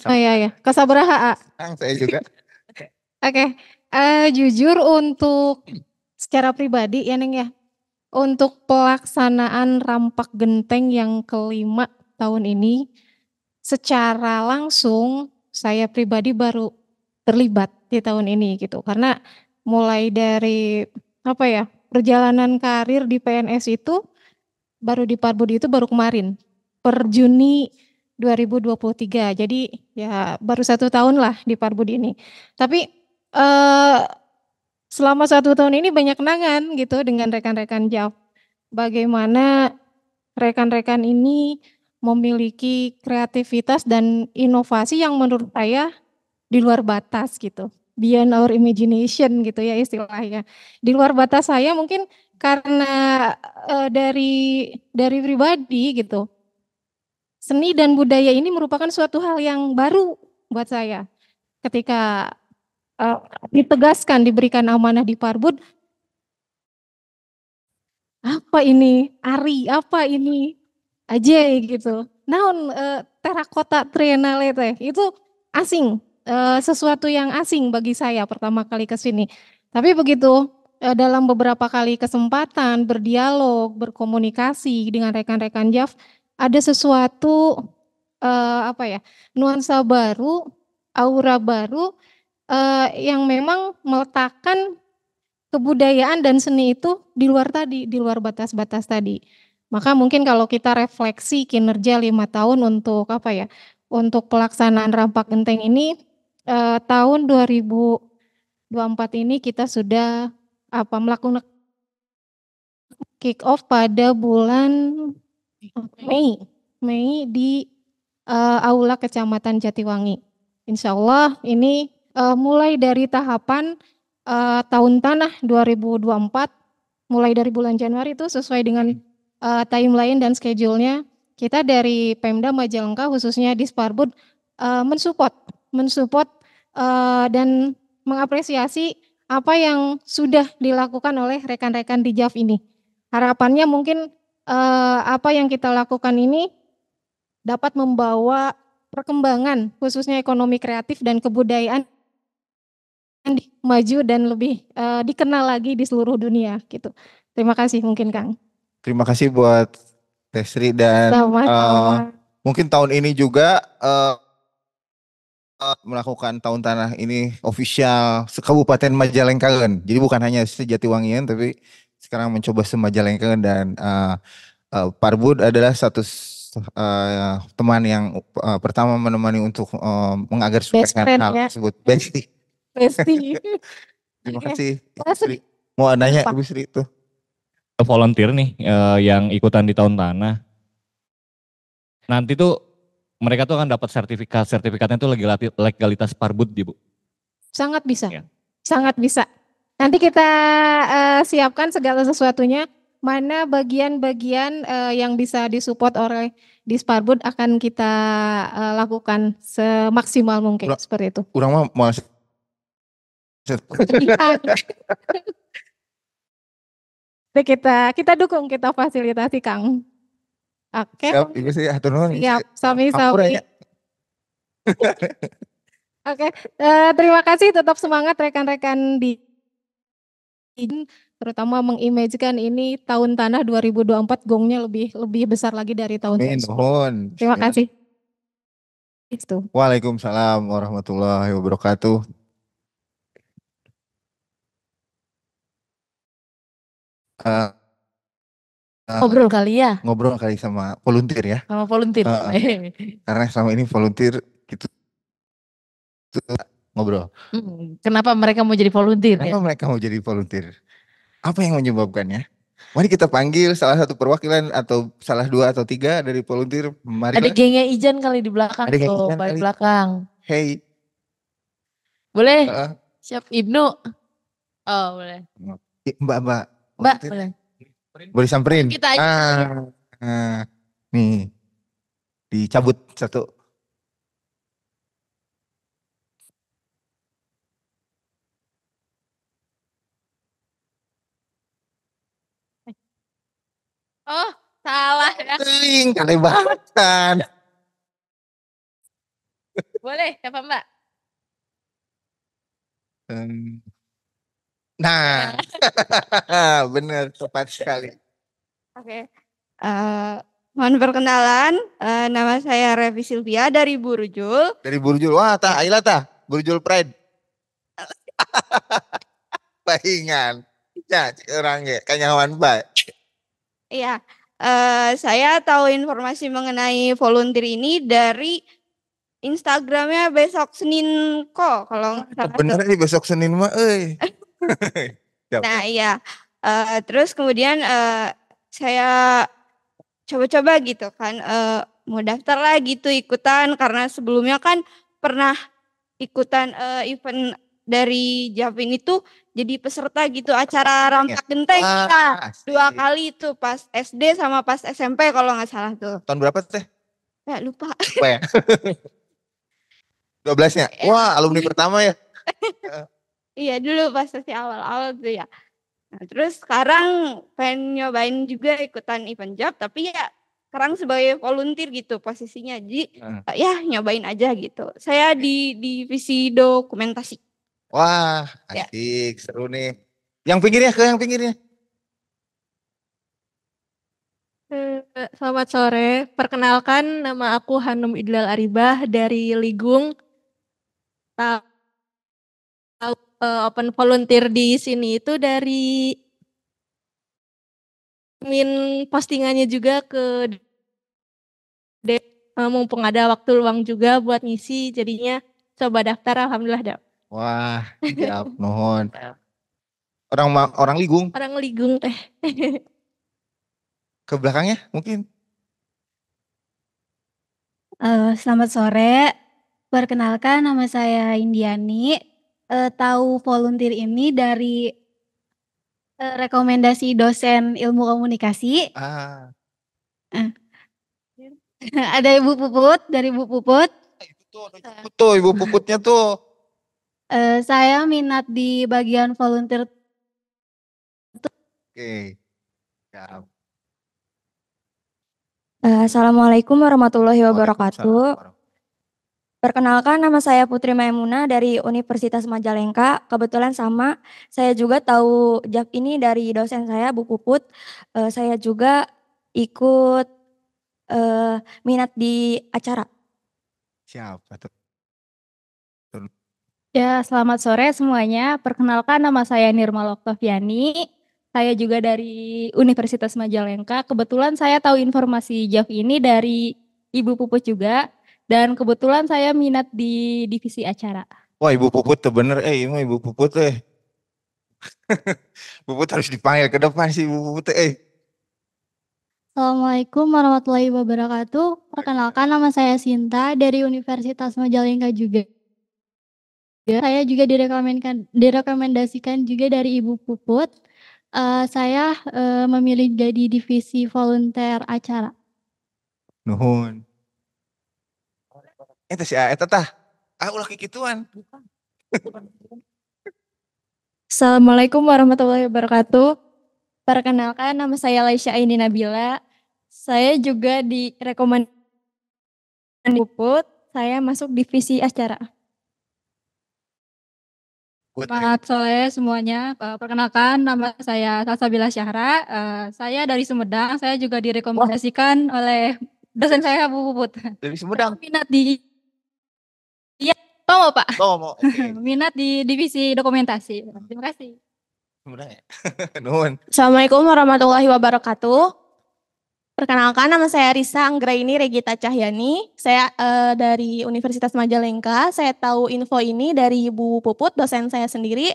Speaker 15: sama oh iya iya. Kasaburaha.
Speaker 12: Sang ah, saya juga. [laughs]
Speaker 15: Oke. okay. Uh, eh, jujur untuk secara pribadi ya Neng ya. Untuk pelaksanaan rampak genteng yang kelima tahun ini secara langsung saya pribadi baru terlibat di tahun ini gitu karena mulai dari apa ya perjalanan karir di PNS itu baru di Parbudi itu baru kemarin per Juni 2023. Jadi ya baru satu tahun lah di Parbud ini. Tapi eh, selama satu tahun ini banyak kenangan gitu dengan rekan-rekan jauh. Bagaimana rekan-rekan ini memiliki kreativitas dan inovasi yang menurut saya di luar batas gitu. Beyond our imagination gitu ya istilahnya. Di luar batas saya mungkin karena e, dari dari pribadi gitu seni dan budaya ini merupakan suatu hal yang baru buat saya. Ketika uh, ditegaskan diberikan amanah di Parbud, apa ini Ari, apa ini Ajay gitu. Nah, uh, terakota triennale teh itu asing, uh, sesuatu yang asing bagi saya pertama kali ke sini. Tapi begitu dalam beberapa kali kesempatan berdialog, berkomunikasi dengan rekan-rekan Jav, ada sesuatu uh, apa ya nuansa baru, aura baru uh, yang memang meletakkan kebudayaan dan seni itu di luar tadi, di luar batas-batas tadi. Maka mungkin kalau kita refleksi kinerja lima tahun untuk apa ya, untuk pelaksanaan rampak genteng ini uh, tahun 2024 ini kita sudah apa melakukan kick off pada bulan Mei, Mei di uh, aula Kecamatan Jatiwangi. Insya Allah ini uh, mulai dari tahapan uh, tahun tanah 2024, mulai dari bulan Januari itu sesuai dengan uh, timeline dan schedule-nya, kita dari Pemda Majalengka khususnya di Sparbud uh, mensupport, mensupport uh, dan mengapresiasi apa yang sudah dilakukan oleh rekan-rekan di JAV ini. Harapannya mungkin eh, apa yang kita lakukan ini dapat membawa perkembangan khususnya ekonomi kreatif dan kebudayaan maju dan lebih eh, dikenal lagi di seluruh dunia gitu. Terima kasih mungkin Kang.
Speaker 2: Terima kasih buat Tesri dan Sama -sama. Uh, eh, mungkin tahun ini juga uh, uh, melakukan tahun tanah ini official sekabupaten Majalengka kan. Jadi bukan hanya sejati wangian tapi sekarang mencoba semajalengka dan uh, eh, uh, eh, Parbud adalah satu uh, teman yang uh, pertama menemani untuk uh, mengagar supaya hal ya. tersebut. Besti. Besti.
Speaker 10: [laughs] Terima kasih. Mau nanya Ibu Sri itu. Volunteer nih uh, yang ikutan di tahun tanah. Nanti tuh mereka tuh akan dapat sertifikat. Sertifikatnya tuh legalitas parbud di Bu.
Speaker 15: Sangat bisa. Ya. Sangat bisa. Nanti kita uh, siapkan segala sesuatunya. Mana bagian-bagian uh, yang bisa disupport oleh Disparbud akan kita uh, lakukan semaksimal mungkin Ura, seperti itu. Kurang mah mau Nah, kita kita dukung, kita fasilitasi Kang. Oke. Okay. Siap,
Speaker 2: ibu iya sih Siap,
Speaker 15: sami sami. [laughs] Oke, terima kasih. Tetap semangat rekan-rekan di terutama mengimajikan ini tahun tanah 2024 gongnya lebih lebih besar lagi dari tahun
Speaker 2: sebelumnya. Terima ya. kasih. Itu. Waalaikumsalam warahmatullahi wabarakatuh. Uh, uh, ngobrol kali ya ngobrol kali sama volunteer ya sama volunteer uh, [laughs] karena selama ini volunteer gitu ngobrol.
Speaker 1: Hmm, kenapa mereka mau jadi volunteer? Kenapa
Speaker 2: ya? mereka mau jadi volunteer? Apa yang menyebabkannya? Mari kita panggil salah satu perwakilan atau salah dua atau tiga dari volunteer. Mari Ada
Speaker 1: gengnya Ijan kali di belakang Ada tuh, di belakang. Hey. Boleh? Uh, Siap Ibnu. Oh, boleh.
Speaker 2: Iya, Mbak, Mbak. Mbak, boleh. Boleh samperin. Kita aja. Ah, ah, nih. Dicabut satu.
Speaker 1: Oh, salah ya. Link, aneh banget kan. Boleh, siapa Mbak?
Speaker 2: Hmm. Nah, [laughs] [laughs] benar tepat sekali.
Speaker 3: Oke. Okay. Uh, eh, mohon perkenalan, uh, nama saya Revi Silvia dari Burjul.
Speaker 2: Dari Burjul. Wah, tah Aila tah, Burjul Pride. [laughs] Bahingan, Ya, orang ya, kanyawan baik.
Speaker 3: Iya, uh, saya tahu informasi mengenai volunteer ini dari Instagramnya besok Senin kok kalau nggak Benar
Speaker 2: nih besok Senin mah, eh. [laughs] nah
Speaker 3: iya, uh, terus kemudian uh, saya coba-coba gitu kan, uh, mau daftar lah gitu ikutan karena sebelumnya kan pernah ikutan uh, event dari Javin itu jadi peserta gitu acara rampak iya. genteng ah, kita dua kali itu pas SD sama pas SMP kalau nggak salah tuh.
Speaker 2: Tahun berapa teh?
Speaker 3: Ya lupa. Lupa
Speaker 2: ya. 12 [laughs] nya. Iya. Wah alumni pertama ya.
Speaker 3: [laughs] iya dulu pas masih awal-awal tuh ya. Nah, terus sekarang pengen nyobain juga ikutan event job tapi ya sekarang sebagai volunteer gitu posisinya jadi hmm. ya nyobain aja gitu. Saya di divisi dokumentasi. Wah, ya.
Speaker 2: asik, ya. seru nih. Yang pinggirnya ke yang pinggirnya.
Speaker 3: Eh, selamat sore. Perkenalkan nama aku Hanum Idlal Aribah dari Ligung. Tahu eh, open volunteer di sini itu dari min postingannya juga ke eh, mumpung ada waktu luang juga buat ngisi jadinya coba daftar alhamdulillah dapet. Wah, siap nuhun. [laughs]
Speaker 2: Orang orang Ligung.
Speaker 3: Orang Ligung teh. [laughs]
Speaker 2: Ke belakangnya mungkin.
Speaker 15: Uh, selamat sore. Perkenalkan nama saya Indiani. Uh, tahu volunteer ini dari uh, rekomendasi dosen ilmu komunikasi.
Speaker 3: Ah. Uh.
Speaker 15: [laughs] ada Ibu Puput dari Ibu Puput. Ibu
Speaker 2: Puput tuh, Ibu Puputnya tuh.
Speaker 15: Uh, saya minat di
Speaker 3: bagian volunteer.
Speaker 2: Oke. Okay. Ya.
Speaker 3: Uh, Assalamualaikum warahmatullahi wabarakatuh. Perkenalkan nama saya Putri Maimuna dari Universitas Majalengka. Kebetulan sama, saya juga tahu jab ini dari dosen saya Bu Puput. Uh, saya juga ikut uh, minat di acara.
Speaker 2: Siap, betul.
Speaker 3: Ya, selamat sore semuanya. Perkenalkan
Speaker 15: nama saya Nirma Loktoviani. Saya juga dari Universitas Majalengka. Kebetulan saya tahu informasi JAV ini dari Ibu Puput juga. Dan kebetulan
Speaker 1: saya minat di divisi acara.
Speaker 2: Wah, Ibu Puput tuh bener. Eh, ini Ibu Puput eh. [laughs] Puput harus dipanggil ke depan sih Ibu Puput eh.
Speaker 3: Assalamualaikum warahmatullahi wabarakatuh. Perkenalkan nama saya Sinta dari
Speaker 15: Universitas Majalengka juga. Iya, saya juga direkomendasikan, direkomendasikan juga dari Ibu Puput. Uh, saya uh, memilih jadi divisi volunteer acara.
Speaker 2: Nuhun. Eh, itu sih, itu tah. Ah ulah kikituan.
Speaker 3: Assalamualaikum warahmatullahi wabarakatuh. Perkenalkan nama saya Laisha Aini Nabila. Saya juga direkomendasikan Puput. Saya masuk divisi acara. Selamat sore semuanya, eh, perkenalkan nama saya Salsabila Syahra. Eh, saya dari Sumedang, saya juga direkomendasikan Wah. oleh dosen saya Bu Puput.
Speaker 16: Dari Sumedang. Minat di Iya, Tomo Pak. Tomo. Okay. [laughs] Minat di divisi dokumentasi. Terima kasih. Sumedang
Speaker 2: ya.
Speaker 15: [laughs] Assalamualaikum warahmatullahi wabarakatuh. Perkenalkan nama saya Risa Anggraini Regita Cahyani. Saya uh, dari Universitas Majalengka. Saya tahu info ini dari Ibu Puput, dosen saya sendiri.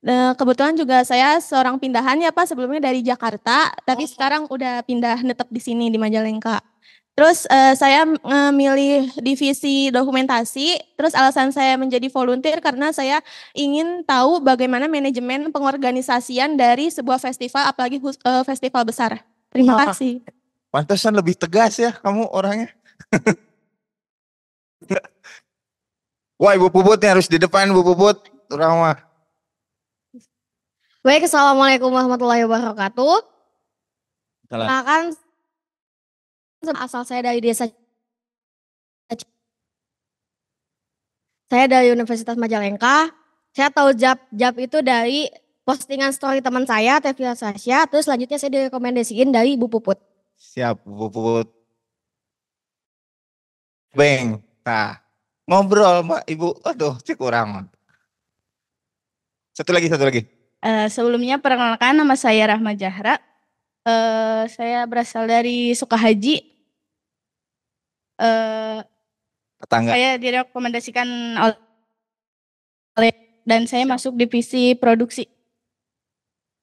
Speaker 15: Uh, kebetulan juga saya seorang pindahan ya Pak, sebelumnya dari Jakarta, tapi oh. sekarang udah pindah netep di sini di Majalengka. Terus uh, saya uh, milih divisi dokumentasi. Terus alasan saya menjadi volunteer karena saya ingin tahu bagaimana manajemen pengorganisasian dari sebuah festival, apalagi uh, festival besar. Terima oh.
Speaker 2: kasih. Pantesan lebih tegas ya kamu orangnya. [laughs] Wah, Ibu Puput yang harus di depan ibu Puput. Rama.
Speaker 15: Baik, Assalamualaikum warahmatullahi wabarakatuh. Silakan asal saya dari desa saya dari Universitas Majalengka. Saya tahu jab jab itu dari postingan story teman saya, Tevia Sasya. Terus selanjutnya saya direkomendasiin dari ibu Puput.
Speaker 2: Siap, Puput. Beng, nah, ngobrol Mbak Ibu. Aduh, cek kurang. Satu lagi, satu
Speaker 13: lagi.
Speaker 3: Uh, sebelumnya perkenalkan nama saya Rahma Jahra. Uh, saya berasal dari Sukahaji. Uh, eh, Saya direkomendasikan oleh dan saya masuk divisi produksi.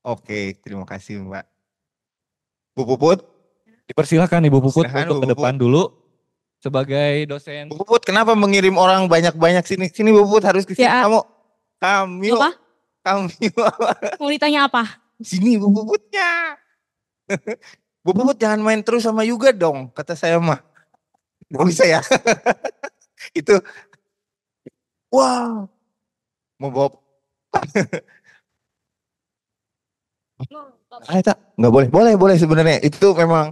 Speaker 2: Oke, terima kasih Mbak. Bu Puput, Dipersilahkan
Speaker 10: Ibu Puput Silahkan, untuk ke depan dulu sebagai dosen. Bu
Speaker 2: Puput, kenapa mengirim orang banyak-banyak sini? Sini Bu Puput harus ke sini. Ya. Kamu kami apa? Kami [laughs] Mau ditanya apa? Sini Bu Puputnya. [laughs] Bu Puput jangan main terus sama Yuga dong, kata saya mah. Gak bisa ya. [laughs] Itu wow. Mau bawa Ayo tak nah, nggak boleh, boleh, boleh sebenarnya. Itu memang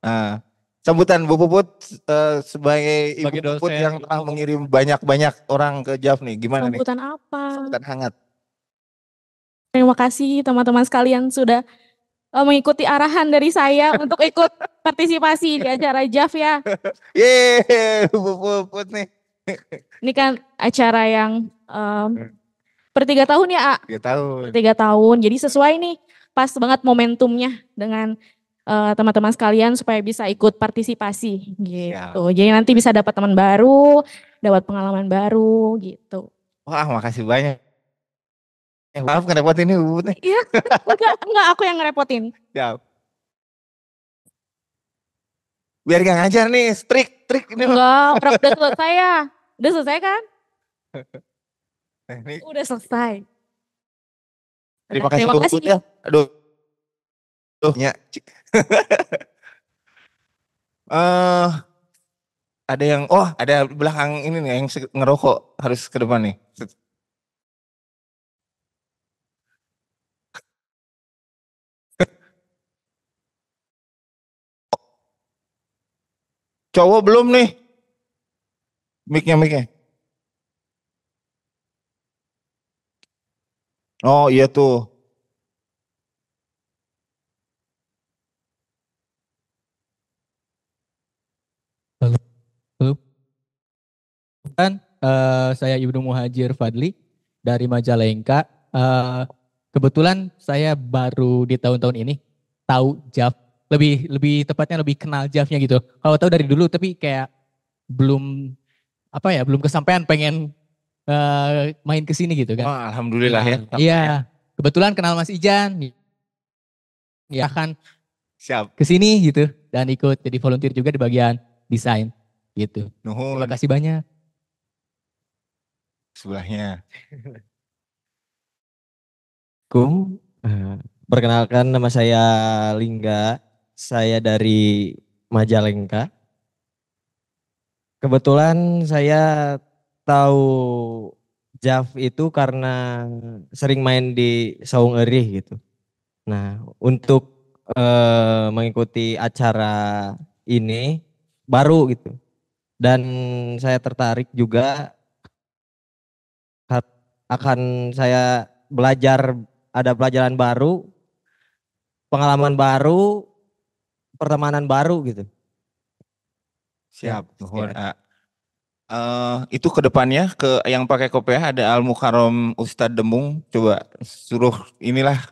Speaker 2: Nah, sambutan Bu Puput uh, sebagai Ibu dosen, Puput yang telah mengirim banyak-banyak orang ke JAV nih. Gimana sambutan nih? Sambutan
Speaker 3: apa? Sambutan
Speaker 2: hangat.
Speaker 15: Terima kasih teman-teman sekalian sudah uh, mengikuti arahan dari saya [laughs] untuk ikut
Speaker 3: partisipasi di acara JAV ya.
Speaker 2: [laughs] Yeay, Bu Puput nih.
Speaker 3: [laughs] Ini kan acara yang um, per tiga tahun ya, A?
Speaker 10: Tiga tahun. Per
Speaker 3: tiga tahun, jadi sesuai nih, pas banget momentumnya dengan Eh, teman-teman uh, sekalian supaya bisa ikut partisipasi gitu. Siap. Jadi nanti
Speaker 15: bisa dapat teman baru,
Speaker 3: dapat pengalaman baru gitu.
Speaker 2: Wah, makasih banyak. Eh, maaf ngerepotin ibu. [laughs]
Speaker 3: Iya, enggak, enggak aku yang ngerepotin.
Speaker 2: Siap. Biar gak ngajar nih, strik,
Speaker 3: trik ini. Enggak, udah, udah selesai ya. Udah selesai kan? Teknik. Nah, udah selesai. Terima kasih, Terima kasih. Ya.
Speaker 2: Aduh. Aduh, ya uh, [laughs] ada yang oh ada belakang ini nih yang ngerokok harus ke depan nih.
Speaker 4: [laughs] Cowok belum nih. Mic-nya
Speaker 2: mic Oh iya
Speaker 4: tuh.
Speaker 10: perkenalkan, uh, eh, saya Ibnu Muhajir Fadli dari Majalengka. Uh, kebetulan saya baru di tahun-tahun ini tahu Jav lebih lebih tepatnya lebih kenal Javnya gitu. Kalau tahu dari dulu tapi kayak belum apa ya belum kesampaian pengen uh, main ke sini gitu kan. Oh, alhamdulillah ya. Iya. iya. Kebetulan kenal Mas Ijan. Ya kan siap ke sini gitu dan ikut jadi volunteer juga di bagian desain gitu. Nuhun. Terima kasih banyak.
Speaker 6: Sebelahnya.
Speaker 10: Kum,
Speaker 17: eh,
Speaker 6: perkenalkan nama saya Lingga. Saya dari Majalengka. Kebetulan saya tahu Jav itu karena sering main di Saung Erih gitu. Nah, untuk eh, mengikuti acara ini baru gitu. Dan saya tertarik juga akan saya belajar ada pelajaran baru, pengalaman baru,
Speaker 5: pertemanan baru gitu.
Speaker 6: Siap,
Speaker 2: Ya. Uh, itu ke depannya ke yang pakai kopiah ada Al Mukarom Ustadz Demung coba suruh inilah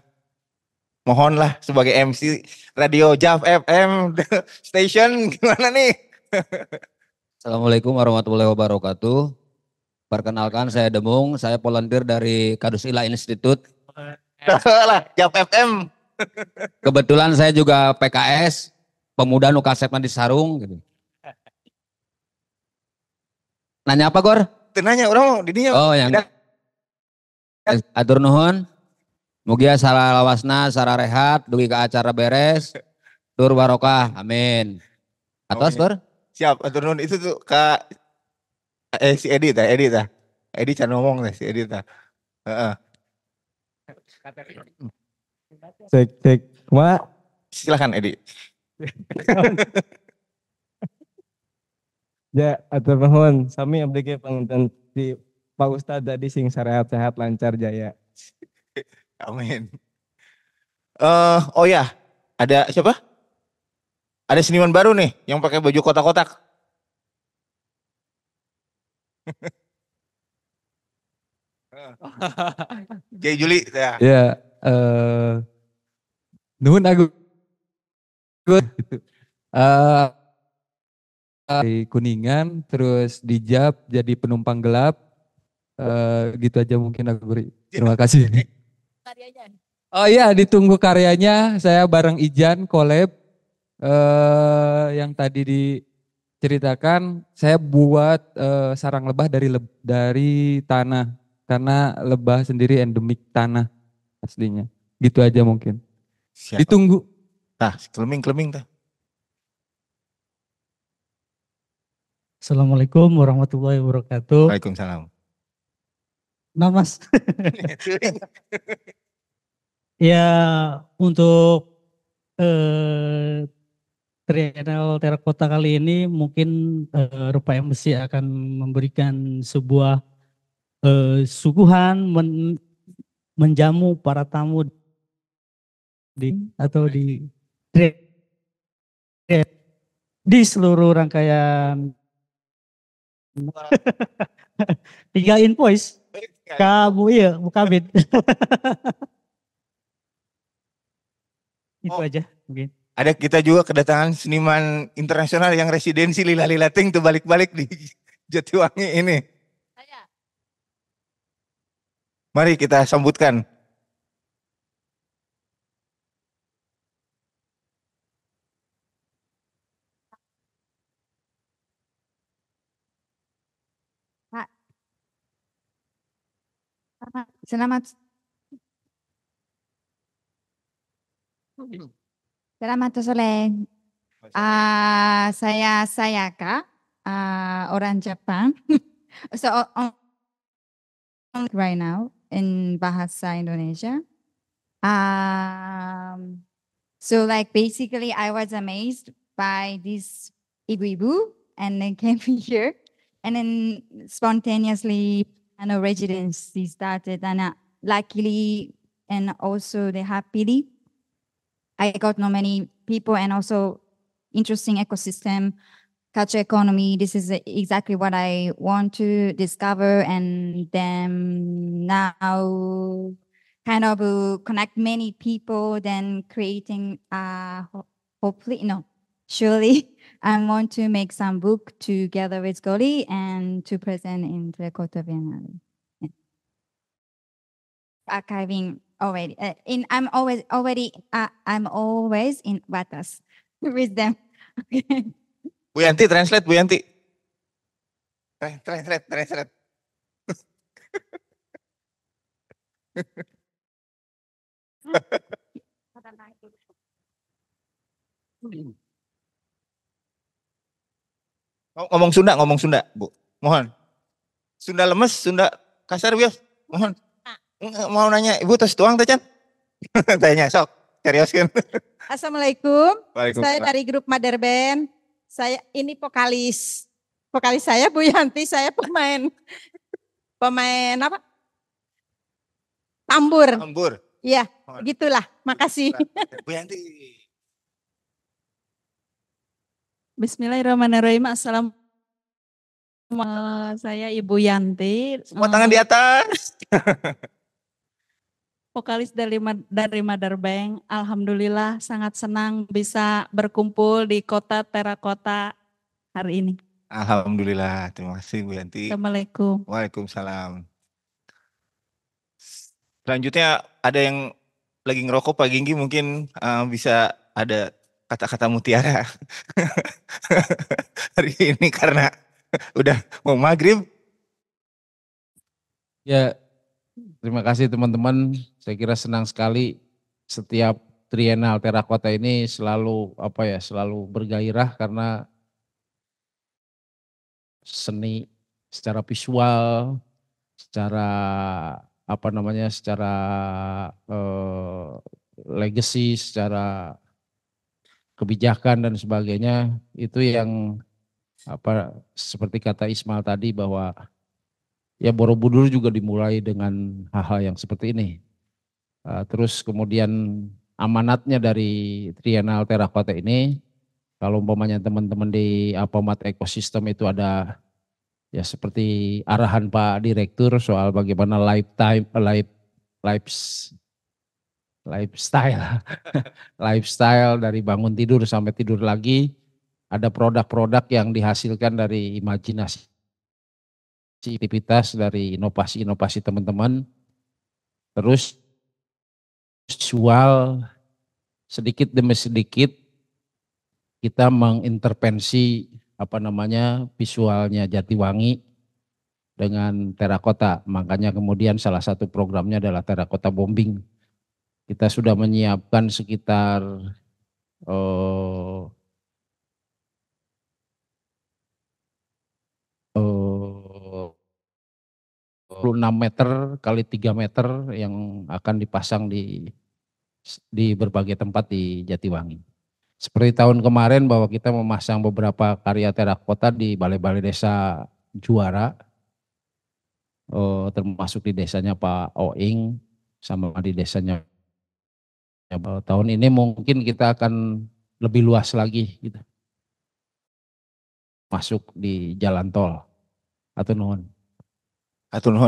Speaker 2: mohonlah sebagai MC Radio Jav FM
Speaker 7: [laughs] Station gimana nih [laughs] Assalamualaikum warahmatullahi wabarakatuh Perkenalkan saya Demung, saya volunteer dari Kadusila Institute. [laughs] Lah, Jap FM. Kebetulan saya juga PKS, pemuda Nukasepna di Sarung gitu. Nanya apa, Gor? Tenanya orang di Oh, yang Atur nuhun. Mugia salah lawasna, salah rehat, dugi ke acara beres. Tur barokah. Amin. Atas, Gor?
Speaker 2: Siap, atur nuhun. Itu tuh Kak eh si Edi ta, ya, Edi ta. Ya. Edi can ngomong nih si Edi ta. Ya. Heeh.
Speaker 5: Cek cek. Ma,
Speaker 2: silakan Edi.
Speaker 1: [laughs]
Speaker 6: ya, atur mohon sami abdi ge pangunten di Pak Ustaz tadi sing sehat-sehat lancar jaya.
Speaker 2: Amin. Uh, oh ya, ada siapa? Ada seniman baru nih yang pakai baju kotak-kotak. Jay Juli ya. Ya.
Speaker 7: Eh nuhun aku. Gitu. di Kuningan terus di Jab jadi penumpang gelap. Uh, gitu aja mungkin aku Terima kasih. Karyanya. Oh iya, ditunggu karyanya. Saya bareng Ijan collab uh, eh, yang tadi di ceritakan saya buat uh, sarang lebah dari le dari tanah karena lebah sendiri endemik tanah aslinya. Gitu aja mungkin. Siapa? Ditunggu. nah kleming kleming tah. Assalamualaikum warahmatullahi wabarakatuh. Waalaikumsalam. nah mas [laughs] [laughs] ya untuk eh, trienal terakota kali ini mungkin uh, Rupa MC akan memberikan sebuah uh, suguhan men menjamu para tamu di atau di di seluruh rangkaian tiga [laughs] invoice kamu iya mukabit [laughs] itu oh. aja mungkin
Speaker 2: ada kita juga kedatangan seniman internasional yang residensi Lila Lila Ting tuh balik-balik di [laughs] Jatiwangi ini. Mari kita sambutkan.
Speaker 16: Selamat. Selamat. Hmm. Selamat sore. Uh, saya Sayaka, uh, orang Jepang. [laughs] so on, right now in Bahasa Indonesia. Um, so like basically I was amazed by this Ibu ibu, and then came [laughs] here and then spontaneously you know, residency started and uh, luckily and also the happily I got know many people and also interesting ecosystem, culture economy. This is exactly what I want to discover and then now kind of uh, connect many people, then creating uh hopefully no, surely [laughs] I want to make some book together with Goli and to present in the Biennale. Archiving already uh, in i'm always already uh, i'm always in batas [laughs] with them
Speaker 2: Bu Yanti translate Bu Yanti translate translate ngomong Sunda ngomong Sunda Bu mohon Sunda lemes Sunda kasar Bu. mohon mau nanya, ibu terus tuang tuh Chan? [laughs] Tanya, sok, serius kan?
Speaker 3: [laughs] Assalamualaikum. Saya dari grup Mother Band. Saya ini vokalis. Vokalis saya Bu Yanti, saya pemain. Pemain apa? Tambur. Tambur. Iya, gitulah. Makasih. Bu Yanti. Bismillahirrahmanirrahim. Assalamualaikum. Saya Ibu Yanti. Semua tangan di atas. Eh, vokalis dari dari Mother Bank. Alhamdulillah sangat senang bisa berkumpul di kota terakota hari ini.
Speaker 2: Alhamdulillah, terima kasih Bu Yanti.
Speaker 3: Assalamualaikum.
Speaker 2: Waalaikumsalam. Selanjutnya ada yang lagi ngerokok Pak Ginggi mungkin uh, bisa ada kata-kata mutiara
Speaker 17: [laughs] hari ini karena udah mau maghrib. Ya Terima kasih teman-teman. Saya kira senang sekali setiap trienal terakota ini selalu apa ya, selalu bergairah karena seni secara visual, secara apa namanya, secara eh, legacy, secara kebijakan dan sebagainya itu yang apa seperti kata Ismail tadi bahwa ya Borobudur juga dimulai dengan hal-hal yang seperti ini. Eh, terus kemudian amanatnya dari Trienal Terakota ini, kalau umpamanya teman-teman di Apomat Ekosistem itu ada ya seperti arahan Pak Direktur soal bagaimana lifetime, eh, life, lives, lifestyle, [laughs] lifestyle dari bangun tidur sampai tidur lagi, ada produk-produk yang dihasilkan dari imajinasi aktivitas dari inovasi-inovasi teman-teman. Terus visual sedikit demi sedikit kita mengintervensi apa namanya visualnya Jatiwangi dengan terakota. Makanya kemudian salah satu programnya adalah terakota bombing. Kita sudah menyiapkan sekitar eh, 26 meter kali 3 meter yang akan dipasang di di berbagai tempat di Jatiwangi. Seperti tahun kemarin bahwa kita memasang beberapa karya terakota di balai-balai desa juara, eh, termasuk di desanya Pak Oing, sama di desanya. Eh, tahun ini mungkin kita akan lebih luas lagi, gitu. masuk di jalan tol atau non. Atun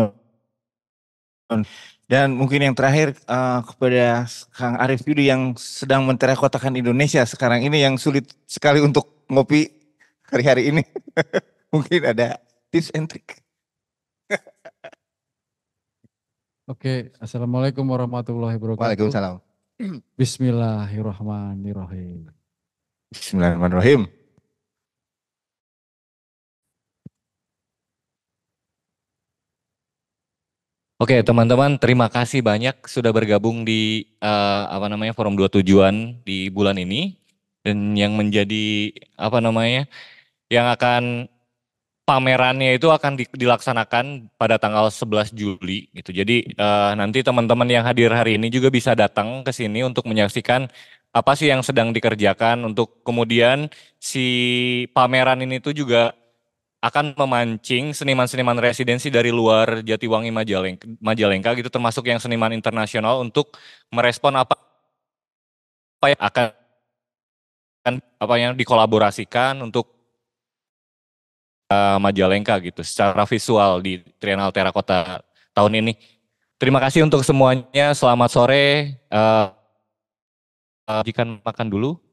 Speaker 17: Dan mungkin yang terakhir uh,
Speaker 2: kepada Kang Arif Yudi yang sedang menterakotakan Indonesia sekarang ini yang sulit sekali untuk ngopi hari-hari ini. [laughs] mungkin ada tips and trick. [laughs]
Speaker 14: Oke, Assalamualaikum warahmatullahi wabarakatuh. Waalaikumsalam. [clears throat] Bismillahirrahmanirrahim.
Speaker 12: Bismillahirrahmanirrahim.
Speaker 10: Oke, teman-teman, terima kasih banyak sudah bergabung di uh, apa namanya forum dua tujuan di bulan ini dan yang menjadi apa namanya yang akan pamerannya itu akan di, dilaksanakan pada tanggal 11 Juli gitu. Jadi uh, nanti teman-teman yang hadir hari ini juga bisa datang ke sini untuk menyaksikan apa sih yang sedang dikerjakan untuk kemudian si pameran ini tuh juga akan memancing seniman-seniman residensi dari luar Jatiwangi Majalengka, Majalengka gitu termasuk yang seniman internasional untuk merespon apa apa yang akan apa yang dikolaborasikan untuk uh, Majalengka gitu secara visual di Trienal Terakota tahun ini. Terima kasih untuk semuanya. Selamat sore. Uh, uh, makan dulu.